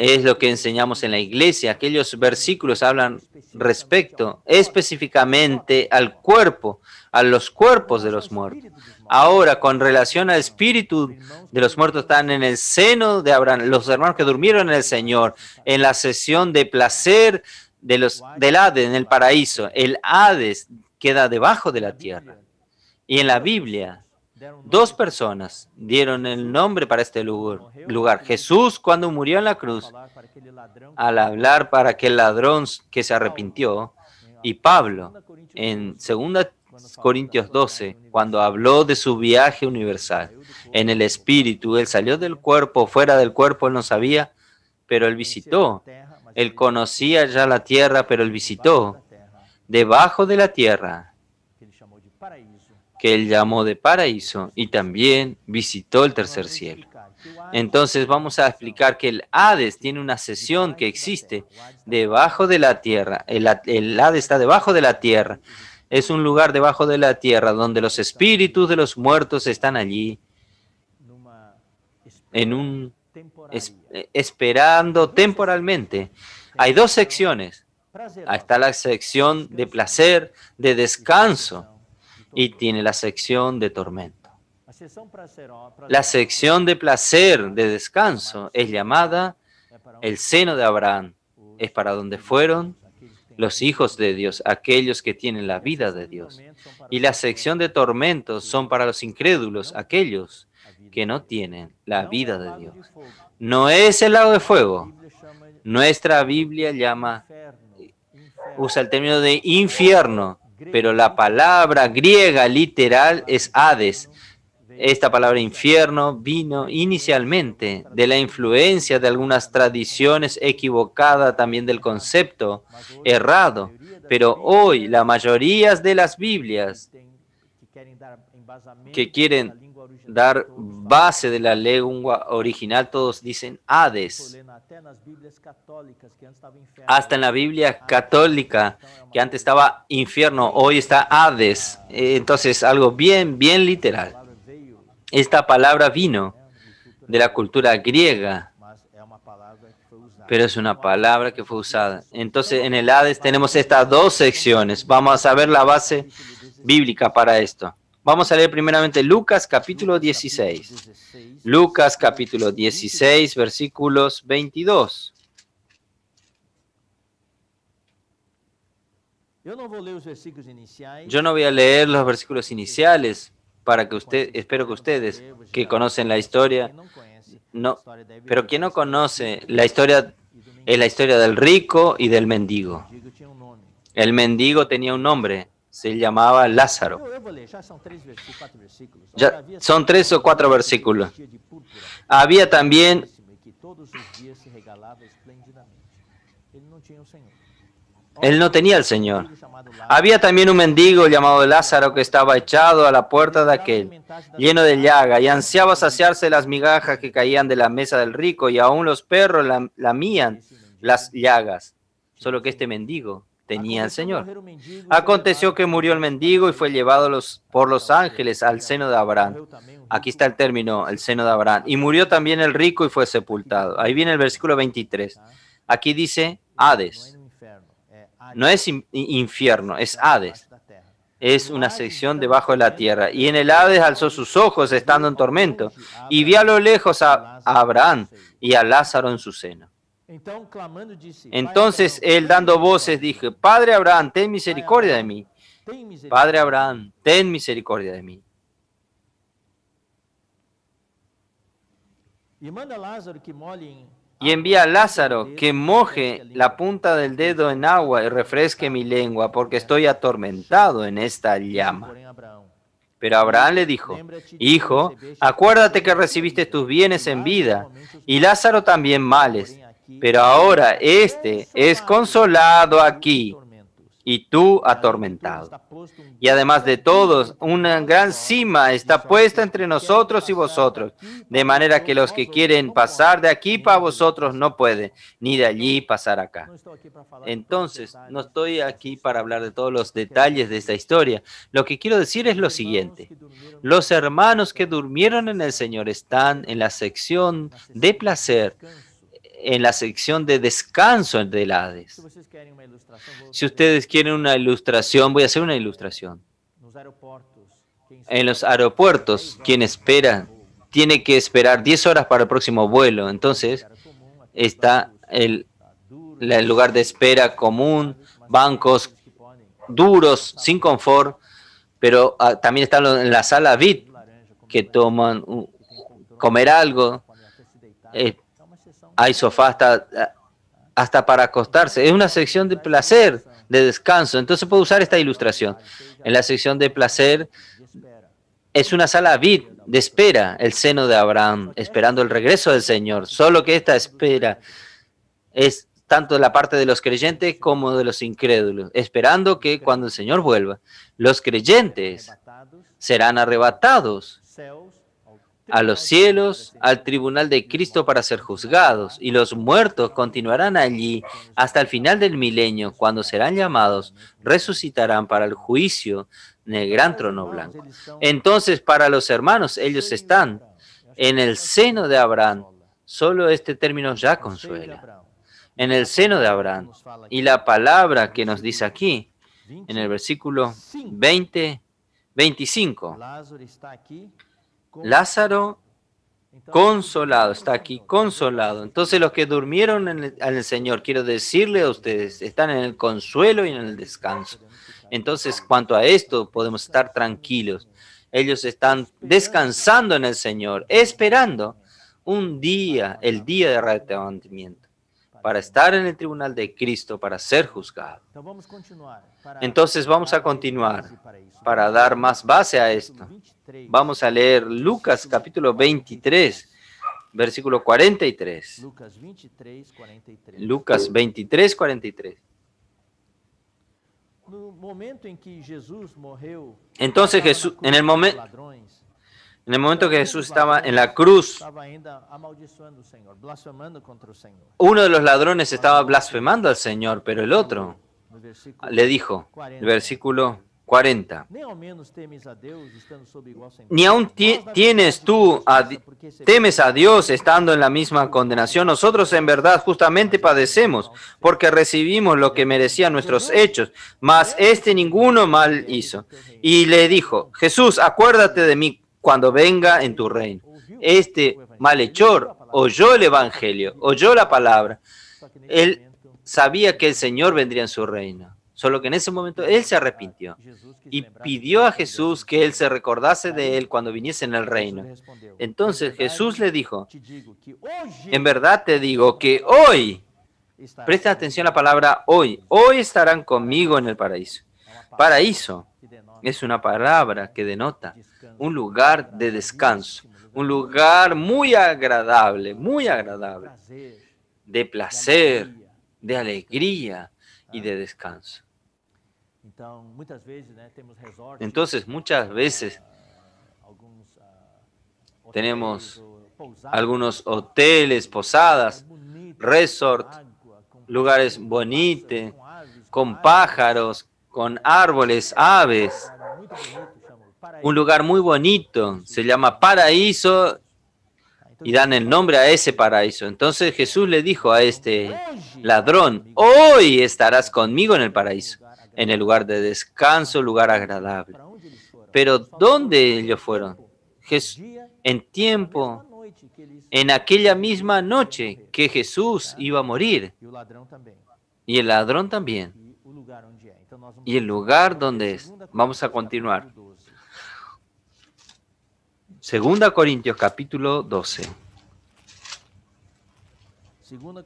es lo que enseñamos en la iglesia. Aquellos versículos hablan respecto específicamente al cuerpo, a los cuerpos de los muertos. Ahora, con relación al espíritu de los muertos, están en el seno de Abraham, los hermanos que durmieron en el Señor, en la sesión de placer de los, del Hades, en el paraíso. El Hades queda debajo de la tierra. Y en la Biblia Dos personas dieron el nombre para este lugar. Jesús cuando murió en la cruz, al hablar para aquel ladrón que se arrepintió, y Pablo en 2 Corintios 12, cuando habló de su viaje universal. En el espíritu, él salió del cuerpo, fuera del cuerpo, él no sabía, pero él visitó. Él conocía ya la tierra, pero él visitó. Debajo de la tierra, que él llamó de paraíso y también visitó el tercer cielo. Entonces vamos a explicar que el Hades tiene una sesión que existe debajo de la tierra. El, Hades está debajo de la tierra. Es un lugar debajo de la tierra donde los espíritus de los muertos están allí en un esperando temporalmente. Hay dos secciones. está la sección de placer, de descanso y tiene la sección de tormento. Oh, la sección de placer, de descanso, es llamada el seno de Abraham. Es para donde fueron los hijos de Dios, aquellos que tienen la vida de Dios. Y la sección de tormentos son para los incrédulos, aquellos que no tienen la vida de Dios. No es el lago de fuego. Nuestra Biblia llama, usa el término de infierno pero la palabra griega literal es Hades. Esta palabra infierno vino inicialmente de la influencia de algunas tradiciones equivocadas también del concepto errado, pero hoy la mayoría de las Biblias que quieren dar base de la lengua original, todos dicen Hades. Hasta en la Biblia católica, que antes estaba infierno, hoy está Hades. Eh, entonces, algo bien, bien literal. Esta palabra vino de la cultura griega, pero es una palabra que fue usada. Entonces, en el Hades tenemos estas dos secciones. Vamos a ver la base bíblica para esto. Vamos a leer primeramente Lucas capítulo 16. Lucas capítulo 16, versículos 22. Yo no voy a leer los versículos iniciales para que usted, espero que ustedes pues que conocen la historia, no, pero quien no conoce la historia es la historia del rico y del mendigo. El mendigo tenía un nombre, se llamaba Lázaro. son tres o cuatro versículos. Había también... Él no tenía el Señor. Había también un mendigo llamado Lázaro que estaba echado a la puerta de aquel, lleno de llaga, y ansiaba saciarse las migajas que caían de la mesa del rico, y aún los perros lamían las llagas. Solo que este mendigo tenía el Señor. Aconteció que murió el mendigo y fue llevado los, por los ángeles al seno de Abraham. Aquí está el término, el seno de Abraham. Y murió también el rico y fue sepultado. Ahí viene el versículo 23. Aquí dice Hades. No eh, es infierno, es Hades. Es una sección debajo de la tierra. Y en el Hades alzó sus ojos estando en tormento. Y vi a lo lejos a Abraham y a Lázaro en su seno. Entonces él dando voces dijo, Padre Abraham, ten misericordia de mí. Padre Abraham, ten misericordia de mí. Y envía a Lázaro que moje la punta del dedo en agua y refresque mi lengua, porque estoy atormentado en esta llama. Pero Abraham le dijo, Hijo, acuérdate que recibiste tus bienes en vida, y Lázaro también males pero ahora este es consolado aquí y tú atormentado. Y además de todos, una gran cima está puesta entre nosotros y vosotros, de manera que los que quieren pasar de aquí para vosotros no pueden, ni de allí pasar acá. Entonces, no estoy aquí para hablar de todos los detalles de esta historia. Lo que quiero decir es lo siguiente. Los hermanos que durmieron en el Señor están en la sección de placer en la sección de descanso del Hades. Pues si ustedes quieren una ilustración, voy a hacer una ilustración. En los aeropuertos, quien espera tiene que esperar 10 horas para el próximo vuelo. Entonces, está el, lugar de espera común, bancos duros, sin confort, pero ah, también están en la sala VIP, que toman, comer algo, hay sofás hasta, hasta para acostarse. Es una sección de placer, de descanso. Entonces puedo usar esta ilustración. En la sección de placer es una sala de espera, el seno de Abraham, esperando el regreso del Señor. Solo que esta espera es tanto de la parte de los creyentes como de los incrédulos, esperando que cuando el Señor vuelva, los creyentes serán arrebatados a los cielos, al tribunal de Cristo para ser juzgados, y los muertos continuarán allí hasta el final del milenio, cuando serán llamados, resucitarán para el juicio en el gran trono blanco. Entonces, para los hermanos, ellos están en el seno de Abraham. Solo este término ya consuela. En el seno de Abraham. Y la palabra que nos dice aquí, en el versículo 20, 25. Lázaro consolado, está aquí, consolado. Entonces los que durmieron en el, Señor, quiero decirle a ustedes, están en el consuelo y en el descanso. Entonces, cuanto a esto, podemos estar tranquilos. Ellos están descansando en el Señor, esperando un día, el día de arrepentimiento, para estar en el tribunal de Cristo, para ser juzgado. Entonces vamos a continuar para dar más base a esto. Vamos a leer Lucas capítulo 23, versículo 43. Lucas 23, 43. Lucas 23, 43. Entonces Jesús, en el momento... En el momento que Jesús estaba en la cruz, uno de los ladrones estaba blasfemando al Señor, pero el otro le dijo, el versículo 40. Ni aún tienes tú, temes a Dios estando en la misma condenación. Nosotros en verdad justamente padecemos porque recibimos lo que merecían nuestros hechos, mas este ninguno mal hizo. Y le dijo, Jesús, acuérdate de mí cuando venga en tu reino. Este malhechor oyó el Evangelio, oyó la palabra. Él sabía que el Señor vendría en su reino Solo que en ese momento él se arrepintió y pidió a Jesús que él se recordase de él cuando viniese en el reino. Entonces Jesús le dijo, en verdad te digo que hoy, presta atención a la palabra hoy, hoy estarán conmigo en el paraíso. Paraíso es una palabra que denota un lugar de descanso, un lugar muy agradable, muy agradable, de placer, de alegría y de descanso. Entonces, muchas eh, veces eh, tenemos algunos hoteles, posadas, resort, lugares bonitos, con pájaros, con árboles, um aves. Un lugar muy bonito, se llama paraíso y dan el nombre a ese paraíso. Entonces Jesús le dijo a este ladrón, hoy estarás conmigo en el paraíso en el lugar de descanso, lugar agradable. Pero ¿dónde ellos fueron? en tiempo, en aquella misma noche que Jesús iba a morir. Y el ladrón también. Y el lugar donde es. Vamos a continuar. Segunda Corintios capítulo 12. Segunda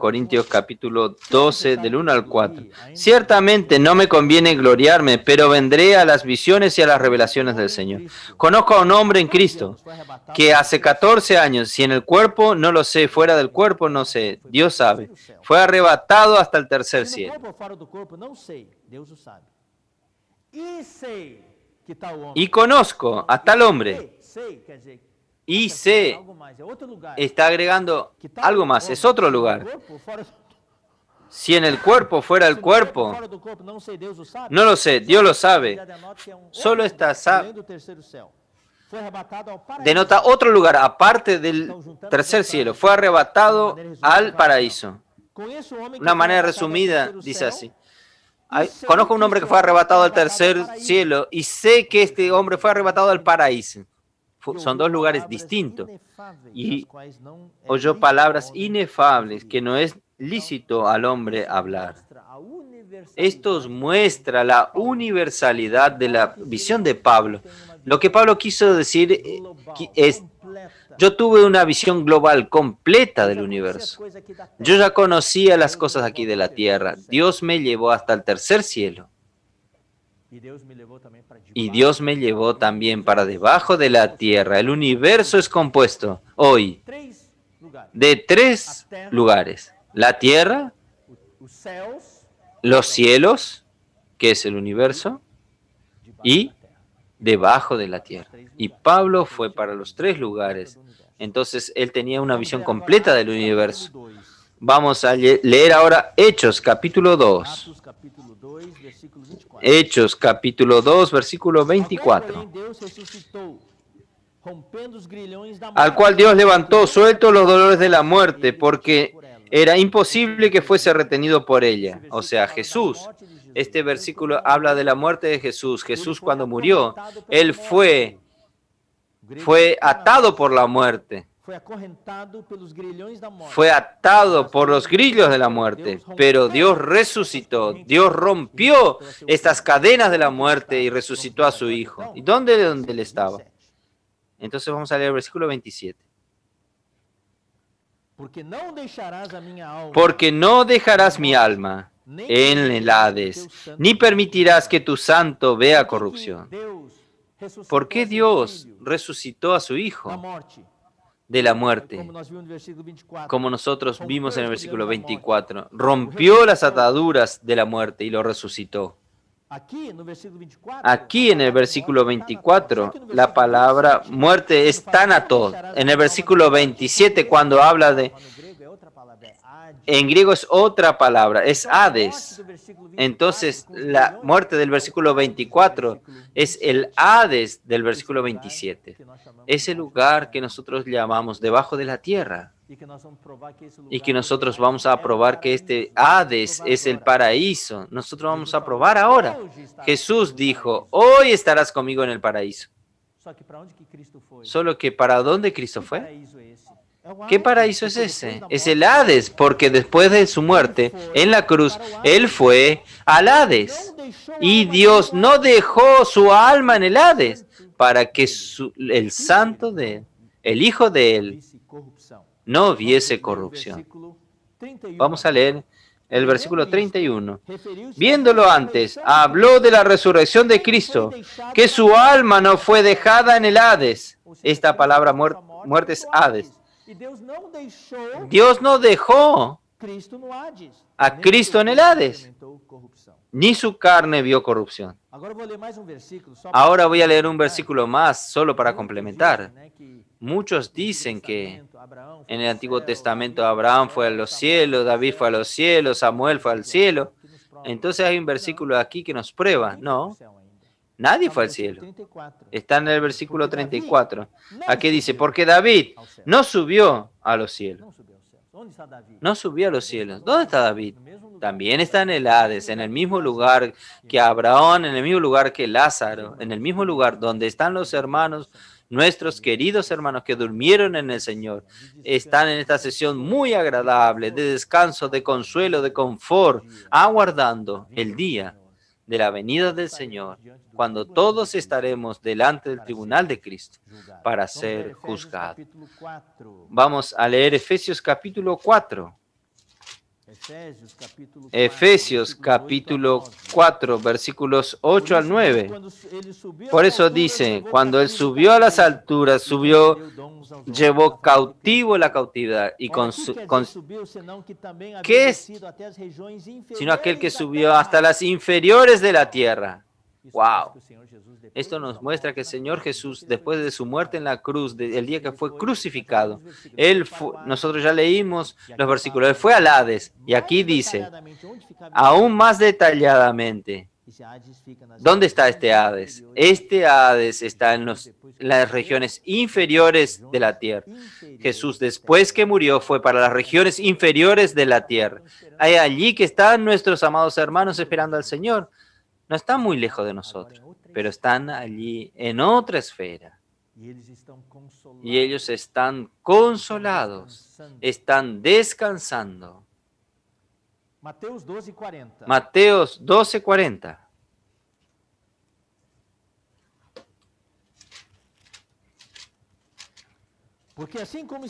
Corintios, capítulo 12, del 1 al 4. Ciertamente no me conviene gloriarme, pero vendré a las visiones y a las revelaciones del Señor. Conozco a un hombre en Cristo que hace 14 años, si en el cuerpo no lo sé, fuera del cuerpo no sé, Dios sabe, fue arrebatado hasta el tercer cielo. E y conozco hasta el hombre y se está agregando algo más, es otro lugar. Si en el cuerpo fuera el cuerpo, no lo sé, Dios lo sabe. Solo está denota otro lugar aparte del tercer cielo, fue arrebatado al paraíso. Una manera resumida dice así. Conozco un hombre que fue arrebatado al tercer cielo y sé que este hombre fue arrebatado al paraíso son dos lugares distintos y oyó palabras inefables que no es lícito al hombre hablar. Esto muestra la universalidad de la visión de Pablo. Lo que Pablo quiso decir eh, es, yo tuve una visión global completa del universo. Yo ya conocía las cosas aquí de la tierra. Dios me llevó hasta el tercer cielo. Y Dios me llevó también para debajo de la tierra. El universo es compuesto hoy de tres lugares. La tierra, los cielos, que es el universo, y debajo de la tierra. Y Pablo fue para los tres lugares. Entonces él tenía una visión completa del universo. Vamos a leer ahora Hechos capítulo 2, Hechos capítulo 2, versículo 24. Al cual Dios levantó suelto los dolores de la muerte, porque era imposible que fuese retenido por ella. O sea, Jesús. Este versículo habla de la muerte de Jesús. Jesús cuando murió, él fue, fue atado por la muerte. Fue atado por los grillos de la muerte, pero Dios resucitó, Dios rompió estas cadenas de la muerte y resucitó a su hijo. ¿Y dónde él estaba? Entonces vamos a leer el versículo 27. Porque no dejarás mi alma en el Hades, ni permitirás que tu santo vea corrupción. ¿Por qué Dios resucitó a su hijo? de la muerte, como nosotros vimos en el versículo 24. Rompió las ataduras de la muerte y lo resucitó. Aquí en el versículo 24, la palabra muerte es tan todo En el versículo 27, cuando habla de en griego es otra palabra, es Hades. Entonces, la muerte del versículo 24 es el Hades del versículo 27. el lugar que nosotros llamamos debajo de la tierra. Y que nosotros vamos a probar que este Hades es el paraíso. Nosotros vamos a probar ahora. Jesús dijo, hoy estarás conmigo en el paraíso. Solo que ¿para dónde Cristo fue? ¿Qué paraíso es ese? Es el Hades, porque después de su muerte en la cruz, él fue al Hades. Y Dios no dejó su alma en el Hades para que el santo de él, el hijo de él, no viese corrupción. Vamos a leer el versículo 31. Viéndolo antes, habló de la resurrección de Cristo, que su alma no fue dejada en el Hades. Esta palabra muerte es Hades Dios no dejó a Cristo en el Hades, ni su carne vio corrupción. Ahora voy a leer un versículo más, solo para complementar. Muchos dicen que en el Antiguo Testamento Abraham fue a los cielos, David fue a los cielos, Samuel fue al cielo. Entonces hay un versículo aquí que nos prueba. No, Nadie fue al cielo. Está en el versículo 34. Aquí dice, porque David no subió a los cielos. No subió a los cielos. ¿Dónde está David? También está en el Hades, en el mismo lugar que Abraón, en el mismo lugar que Lázaro, en el mismo lugar donde están los hermanos, nuestros queridos hermanos que durmieron en el Señor. Están en esta sesión muy agradable, de descanso, de consuelo, de confort, aguardando el día de la venida del Señor cuando todos estaremos delante del tribunal de Cristo para ser juzgados. Vamos a leer Efesios capítulo 4. Efesios capítulo 4 versículos 8 al 9. Por eso dice, cuando él subió a las alturas, subió, llevó cautivo la cautividad y con, ¿qué es? Sino aquel que subió hasta las inferiores de la tierra Wow. Esto nos muestra que el Señor Jesús, después de su muerte en la cruz, del el día que fue crucificado, él nosotros ya leímos los versículos, él fue al Hades y aquí dice, aún más detalladamente, ¿dónde está este Hades? Este Hades está en, en las regiones inferiores de la tierra. Jesús después que murió fue para las regiones inferiores de la tierra. Hay allí que están nuestros amados hermanos esperando al Señor no están muy lejos de nosotros, pero están allí en otra esfera. Y ellos están consolados, están descansando. Mateos 12:40. Mateos 12:40. Porque e así como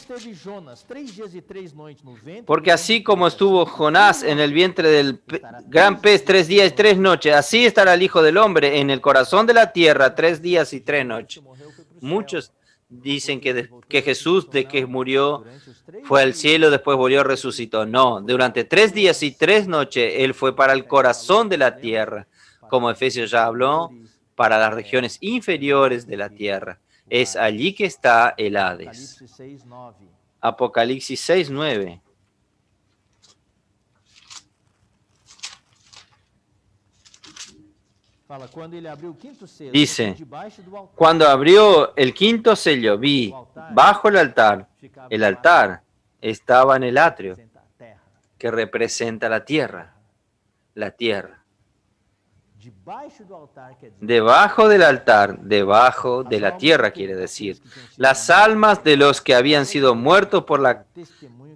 estuvo Jonás en el vientre del gran pez tres días y tres noches, así estará el Hijo del Hombre en el corazón de la tierra tres días y tres noches. Muchos dicen que, que Jesús de que murió fue al cielo, después volvió, resucitó. No, durante tres días y tres noches él fue para el corazón de la tierra, como Efesios ya habló, para las regiones inferiores de la tierra. Es ah. allí que está el Hades. Apocalipsis 6, 9. Dice, cuando abrió el quinto sello, vi bajo el altar, el altar estaba en el atrio, que representa la tierra, la tierra. Debajo del altar, debajo de la tierra, quiere decir. Las almas de los que habían sido muertos por la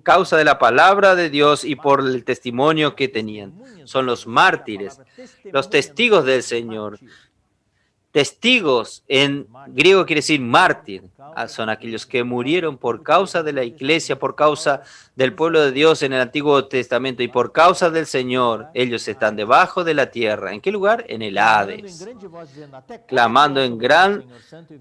causa de la palabra de Dios y por el testimonio que tenían. Son los mártires, los testigos del Señor. Testigos en griego quiere decir mártir, ah, son aquellos que murieron por causa de la iglesia, por causa del pueblo de Dios en el Antiguo Testamento y por causa del Señor. Ellos están debajo de la tierra. ¿En qué lugar? En el Hades. Clamando en gran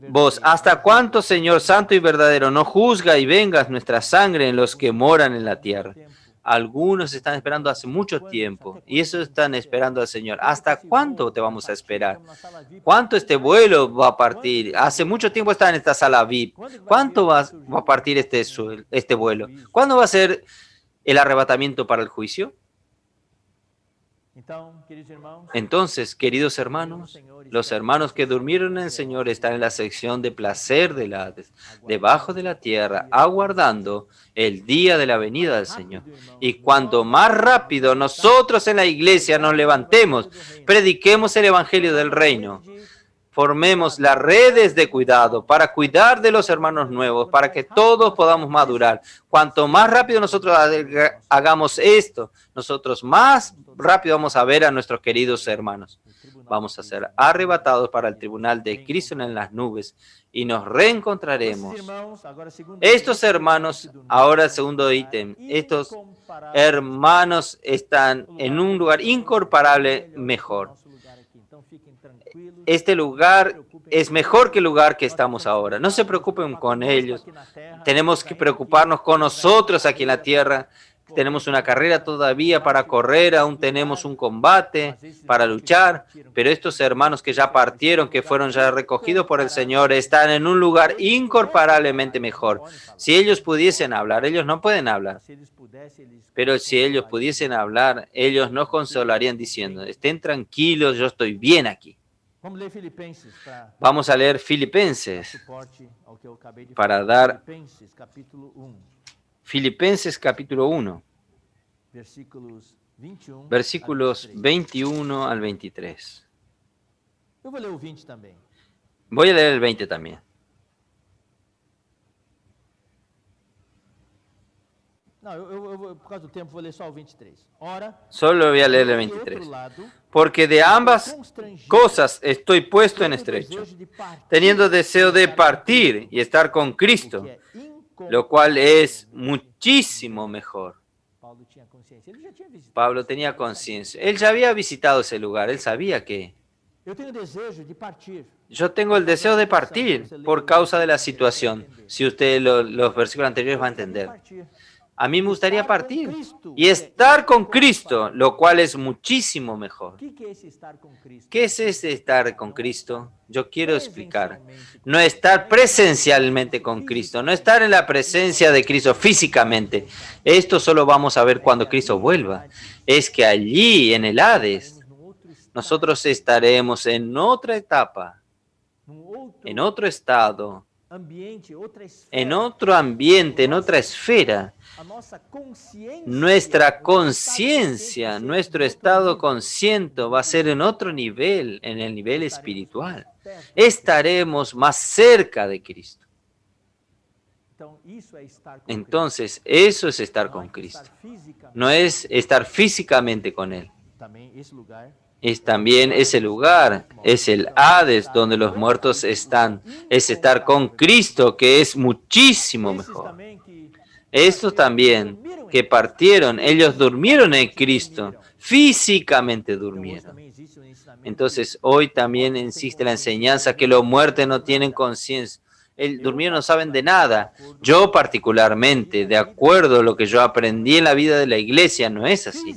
voz, ¿hasta cuánto Señor Santo y verdadero no juzga y vengas nuestra sangre en los que moran en la tierra? Algunos están esperando hace mucho tiempo y eso están esperando al Señor. ¿Hasta cuánto te vamos a esperar? ¿Cuánto este vuelo va a partir? Hace mucho tiempo está en esta sala VIP. ¿Cuánto va, a partir este, este vuelo? ¿Cuándo va a ser el arrebatamiento para el juicio? Entonces, queridos hermanos, los hermanos que durmieron en el Señor están en la sección de placer de la, debajo de la tierra, aguardando el día de la venida del Señor. Y cuanto más rápido nosotros en la iglesia nos levantemos, prediquemos el Evangelio del Reino, formemos las redes de cuidado para cuidar de los hermanos nuevos, para que todos podamos madurar. Cuanto más rápido nosotros hagamos esto, nosotros más rápido vamos a ver a nuestros queridos hermanos. Vamos a ser arrebatados para el tribunal de Cristo en las nubes y nos reencontraremos. Estos pues hermanos, ahora segundo ítem, estos hermanos están en un lugar incomparable mejor. Este lugar es mejor que el lugar que estamos ahora. No se preocupen con ellos. Tenemos que preocuparnos con nosotros aquí en la tierra tenemos una carrera todavía para correr, aún tenemos un combate para luchar, pero estos hermanos que ya partieron, que fueron ya recogidos por el Señor, están en un lugar incomparablemente mejor. Si ellos pudiesen hablar, ellos no pueden hablar, pero si ellos pudiesen hablar, ellos nos consolarían diciendo, estén tranquilos, yo estoy bien aquí. Vamos a leer Filipenses para dar Filipenses capítulo 1, versículos 21, al 23. voy a leer el 20 también. por causa solo 23. E solo voy a leer el 23. Porque de ambas cosas estoy puesto en estrecho, teniendo deseo de partir y estar con Cristo lo cual es muchísimo mejor. Pablo tenía conciencia. Él ya había visitado ese lugar, él sabía que... Yo tengo el deseo de partir por causa de la situación. Si usted los versículos anteriores va a entender a mí me gustaría partir y estar con Cristo, lo cual es muchísimo mejor. ¿Qué es estar con Cristo? Yo quiero explicar. No estar presencialmente con Cristo, no estar en la presencia de Cristo físicamente. Esto solo vamos a ver cuando Cristo vuelva. Es que allí, en el Hades, nosotros estaremos en otra etapa, en otro estado, en otro ambiente, en otra esfera nuestra conciencia, nuestro estado consciente va a ser en otro nivel, en el nivel espiritual. Estaremos más cerca de Cristo. Entonces, eso es estar con Cristo. No es estar físicamente con Él. Es también ese lugar, es el Hades donde los muertos están. Es estar con Cristo, que es muchísimo mejor. Estos también, que partieron, ellos durmieron en Cristo, físicamente durmieron. Entonces hoy también insiste la enseñanza que los muertos no tienen conciencia el dormir no saben de nada. Yo particularmente, de acuerdo a lo que yo aprendí en la vida de la iglesia, no es así.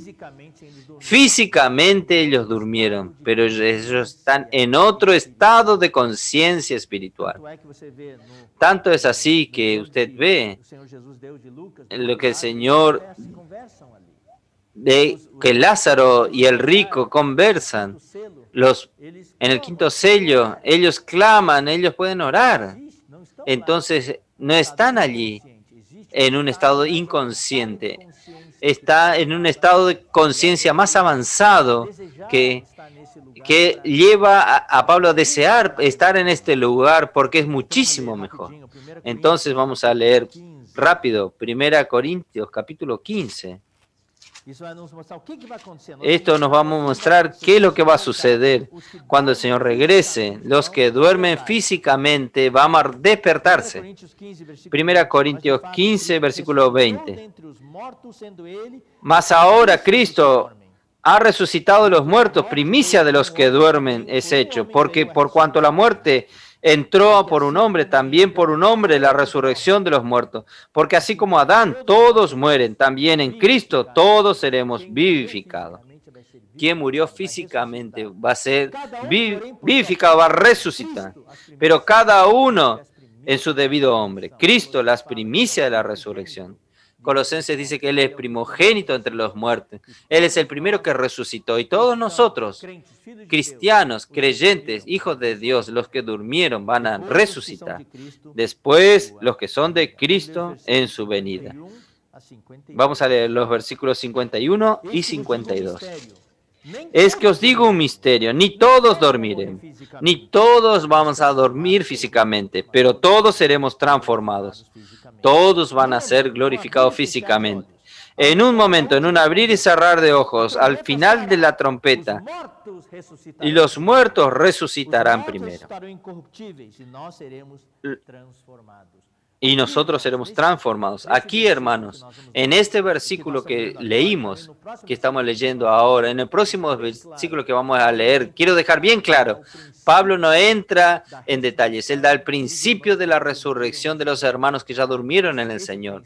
Físicamente ellos durmieron, pero ellos están en otro estado de conciencia espiritual. Tanto es así que usted ve lo que el Señor de que Lázaro y el rico conversan. en el quinto sello, ellos claman, ellos pueden orar. Entonces, no están allí en un estado inconsciente, está en un estado de conciencia más avanzado que, que lleva a, Pablo a desear estar en este lugar porque es muchísimo mejor. Entonces vamos a leer rápido, Primera Corintios capítulo 15. Esto nos va a mostrar qué es lo que va a suceder cuando el Señor regrese. Los que duermen físicamente van a despertarse. Primera Corintios 15, versículo 20. Mas ahora Cristo ha resucitado los muertos, primicia de los que duermen es hecho, porque por cuanto la muerte entró por un hombre, también por un hombre la resurrección de los muertos. Porque así como Adán, todos mueren, también en Cristo todos seremos vivificados. Quien murió físicamente va a ser vivificado, va a resucitar. Pero cada uno en su debido hombre. Cristo, las primicias de la resurrección. Colosenses dice que Él es primogénito entre los muertos. Él es el primero que resucitó. Y todos nosotros, cristianos, creyentes, hijos de Dios, los que durmieron, van a resucitar. Después, los que son de Cristo en su venida. Vamos a leer los versículos 51 y 52. Es que os digo un misterio, ni todos dormirán, ni todos vamos a dormir físicamente, pero todos seremos transformados. Todos van a ser glorificados físicamente. En un momento, en un abrir y cerrar de ojos, al final de la trompeta, y los muertos resucitarán primero y nosotros seremos transformados. Aquí, hermanos, en este versículo que leímos, que estamos leyendo ahora, en el próximo versículo que vamos a leer, quiero dejar bien claro, Pablo no entra en detalles, él da el principio de la resurrección de los hermanos que ya durmieron en el Señor.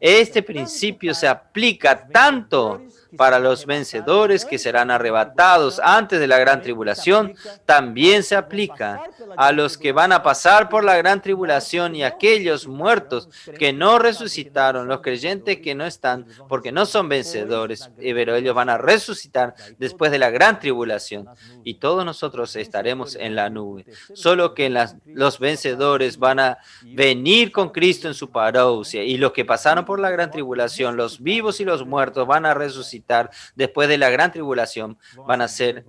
Este principio se aplica tanto para los vencedores que serán arrebatados antes de la gran tribulación, también se aplica a los que van a pasar por la gran tribulación y aquellos muertos que no resucitaron, los creyentes que no están, porque no son vencedores, pero ellos van a resucitar después de la gran tribulación. Y todos nosotros estaremos en la nube. Solo que los vencedores van a venir con Cristo en su parousia y los que pasaron por la gran tribulación, los vivos y los muertos van a resucitar después de la gran tribulación, van a ser,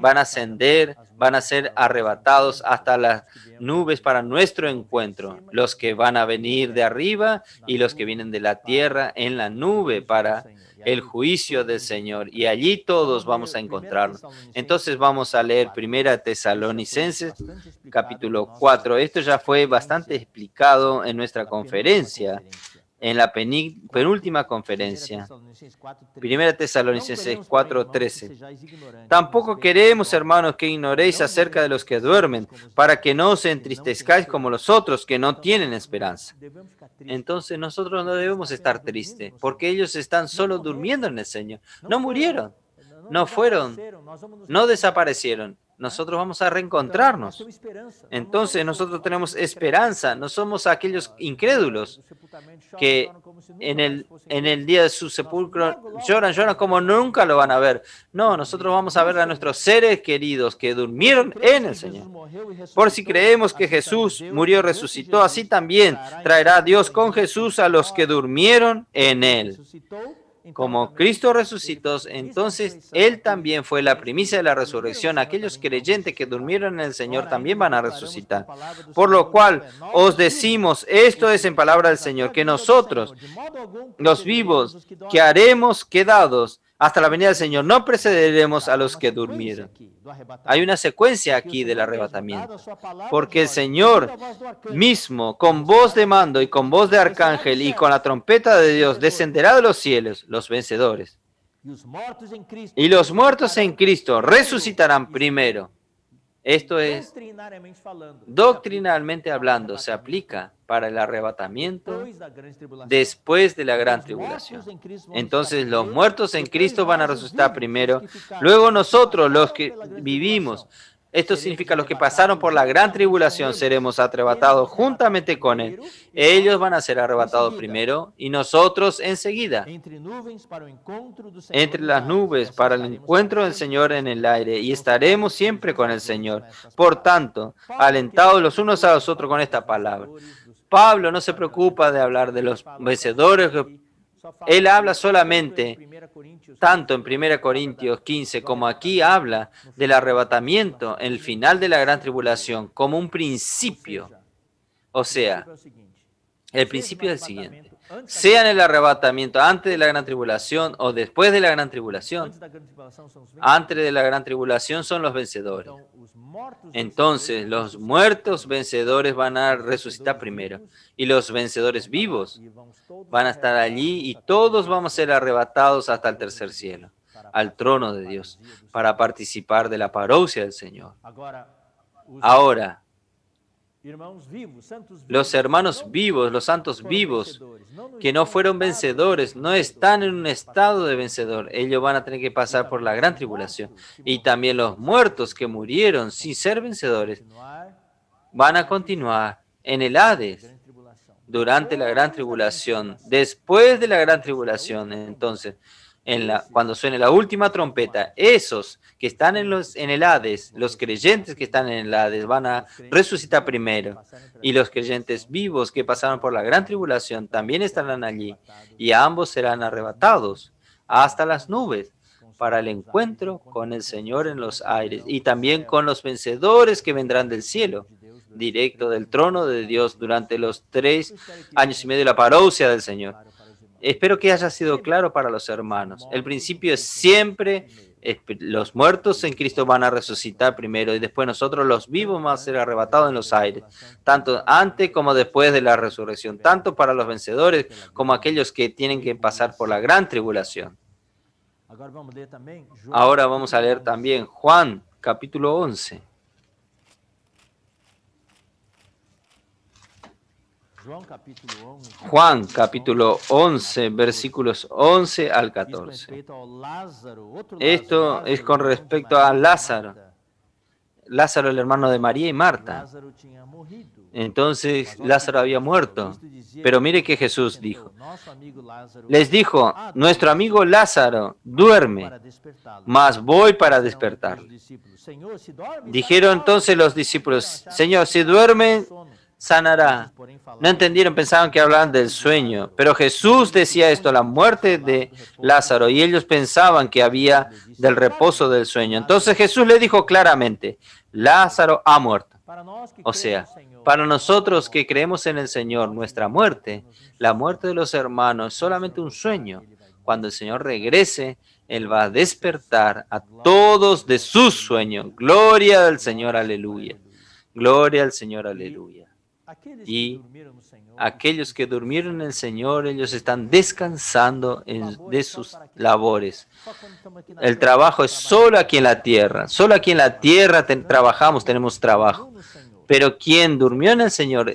van a ascender, van a ser arrebatados hasta las nubes para nuestro encuentro, los que van a venir de arriba y los que vienen de la tierra en la nube para el juicio del Señor y allí todos vamos a encontrarnos. Entonces vamos a leer primera Tesalonicenses capítulo 4. Esto ya fue bastante explicado en nuestra conferencia en la penúltima conferencia. Primera Tesalonicenses 4:13. Tampoco queremos, hermanos, que ignoréis acerca de los que duermen, para que no os entristezcáis como los otros que no tienen esperanza. Entonces nosotros no debemos estar tristes, porque ellos están solo durmiendo en el Señor. No murieron, no fueron, no desaparecieron nosotros vamos a reencontrarnos. Entonces nosotros tenemos esperanza, no somos aquellos incrédulos que en el, en el día de su sepulcro lloran, lloran como nunca lo van a ver. No, nosotros vamos a ver a nuestros seres queridos que durmieron en el Señor. Por si creemos que Jesús murió, resucitó, así también traerá Dios con Jesús a los que durmieron en él. Como Cristo resucitó, entonces Él también fue la primicia de la resurrección. Aquellos creyentes que durmieron en el Señor también van a resucitar. Por lo cual os decimos, esto este es en palabra del Señor, que nosotros, los vivos, que haremos quedados, hasta la venida del Señor. No precederemos a los que durmieron. Hay una secuencia aquí del arrebatamiento, porque el Señor mismo, con voz de mando y con voz de arcángel y con la trompeta de Dios, descenderá de los cielos los vencedores. Y los muertos en Cristo resucitarán primero. Esto es, doctrinalmente hablando, se aplica para el arrebatamiento después de la gran tribulación. Entonces los muertos en Cristo van a resucitar primero, luego nosotros los que vivimos esto significa los que pasaron por la gran tribulación seremos arrebatados juntamente con Él. Ellos van a ser arrebatados primero y nosotros enseguida. Entre las nubes para el encuentro del Señor en el aire y estaremos siempre con el Señor. Por tanto, alentados los unos a los otros con esta palabra. Pablo no se preocupa de hablar de los vencedores él habla solamente, tanto en 1 Corintios 15 como aquí, habla del arrebatamiento en el final de la gran tribulación como un principio. O sea, el principio es el siguiente. Sean el arrebatamiento antes de la gran tribulación o después de la gran tribulación, antes de la gran tribulación son los vencedores. Entonces, los muertos vencedores van a resucitar primero y los vencedores vivos van a estar allí y todos vamos a ser arrebatados hasta el tercer cielo, al trono de Dios, para participar de la parousia del Señor. Ahora, los hermanos vivos, los santos vivos, que no fueron vencedores, no están en un estado de vencedor. Ellos van a tener que pasar por la gran tribulación. Y también los muertos que murieron sin ser vencedores van a continuar en el Hades durante la gran tribulación. Después de la gran tribulación, entonces, la, cuando suene la última trompeta, esos que están en, los, en el Hades, los creyentes que están en el Hades van a resucitar primero. Y los creyentes vivos que pasaron por la gran tribulación también estarán allí. Y ambos serán arrebatados hasta las nubes para el encuentro con el Señor en los aires y también con los vencedores que vendrán del cielo, directo del trono de Dios durante los tres años y medio de la parousia del Señor. Espero que haya sido claro para los hermanos. El principio es siempre los muertos en Cristo van a resucitar primero y después nosotros los vivos vamos a ser arrebatados en los aires, tanto antes como después de la resurrección, tanto para los vencedores como aquellos que tienen que pasar por la gran tribulación. Ahora vamos a leer también Juan capítulo 11. Juan capítulo 11, versículos 11 al 14. Esto es con respecto a e Lázaro. Lázaro, el hermano de María y Marta. Entonces Lázaro había muerto. Pero mire que Jesús dijo. Les dijo, nuestro amigo Lázaro duerme, mas voy para despertar. Dijeron entonces los discípulos, Señor, si duerme, sanará. No entendieron, pensaban que hablaban del sueño. Pero Jesús decía esto, la muerte de Lázaro, y ellos pensaban que había del reposo del sueño. Entonces Jesús le dijo claramente, Lázaro ha muerto. O sea, para nosotros que creemos en el Señor, nuestra muerte, la muerte de los hermanos, es solamente un sueño. Cuando el Señor regrese, Él va a despertar a todos de su sueño. Gloria al Señor, aleluya. Gloria al Señor, aleluya y aquellos que durmieron en el Señor, ellos están descansando de sus labores. El trabajo es solo aquí en la tierra, solo aquí en la tierra trabajamos, tenemos trabajo. Pero quien durmió en el Señor,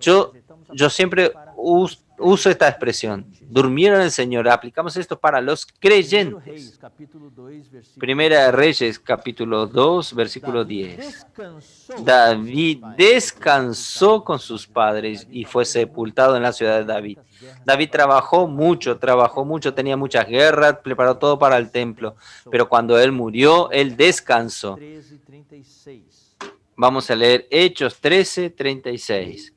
yo, yo siempre uso uso esta expresión, durmieron el Señor. Aplicamos esto para los creyentes. Primera Reyes, capítulo 2, versículo 10. David descansó con sus padres y fue sepultado en la ciudad de David. David trabajó mucho, trabajó mucho, tenía muchas guerras, preparó todo para el templo, pero cuando él murió, él descansó. Vamos a leer Hechos 13, 36.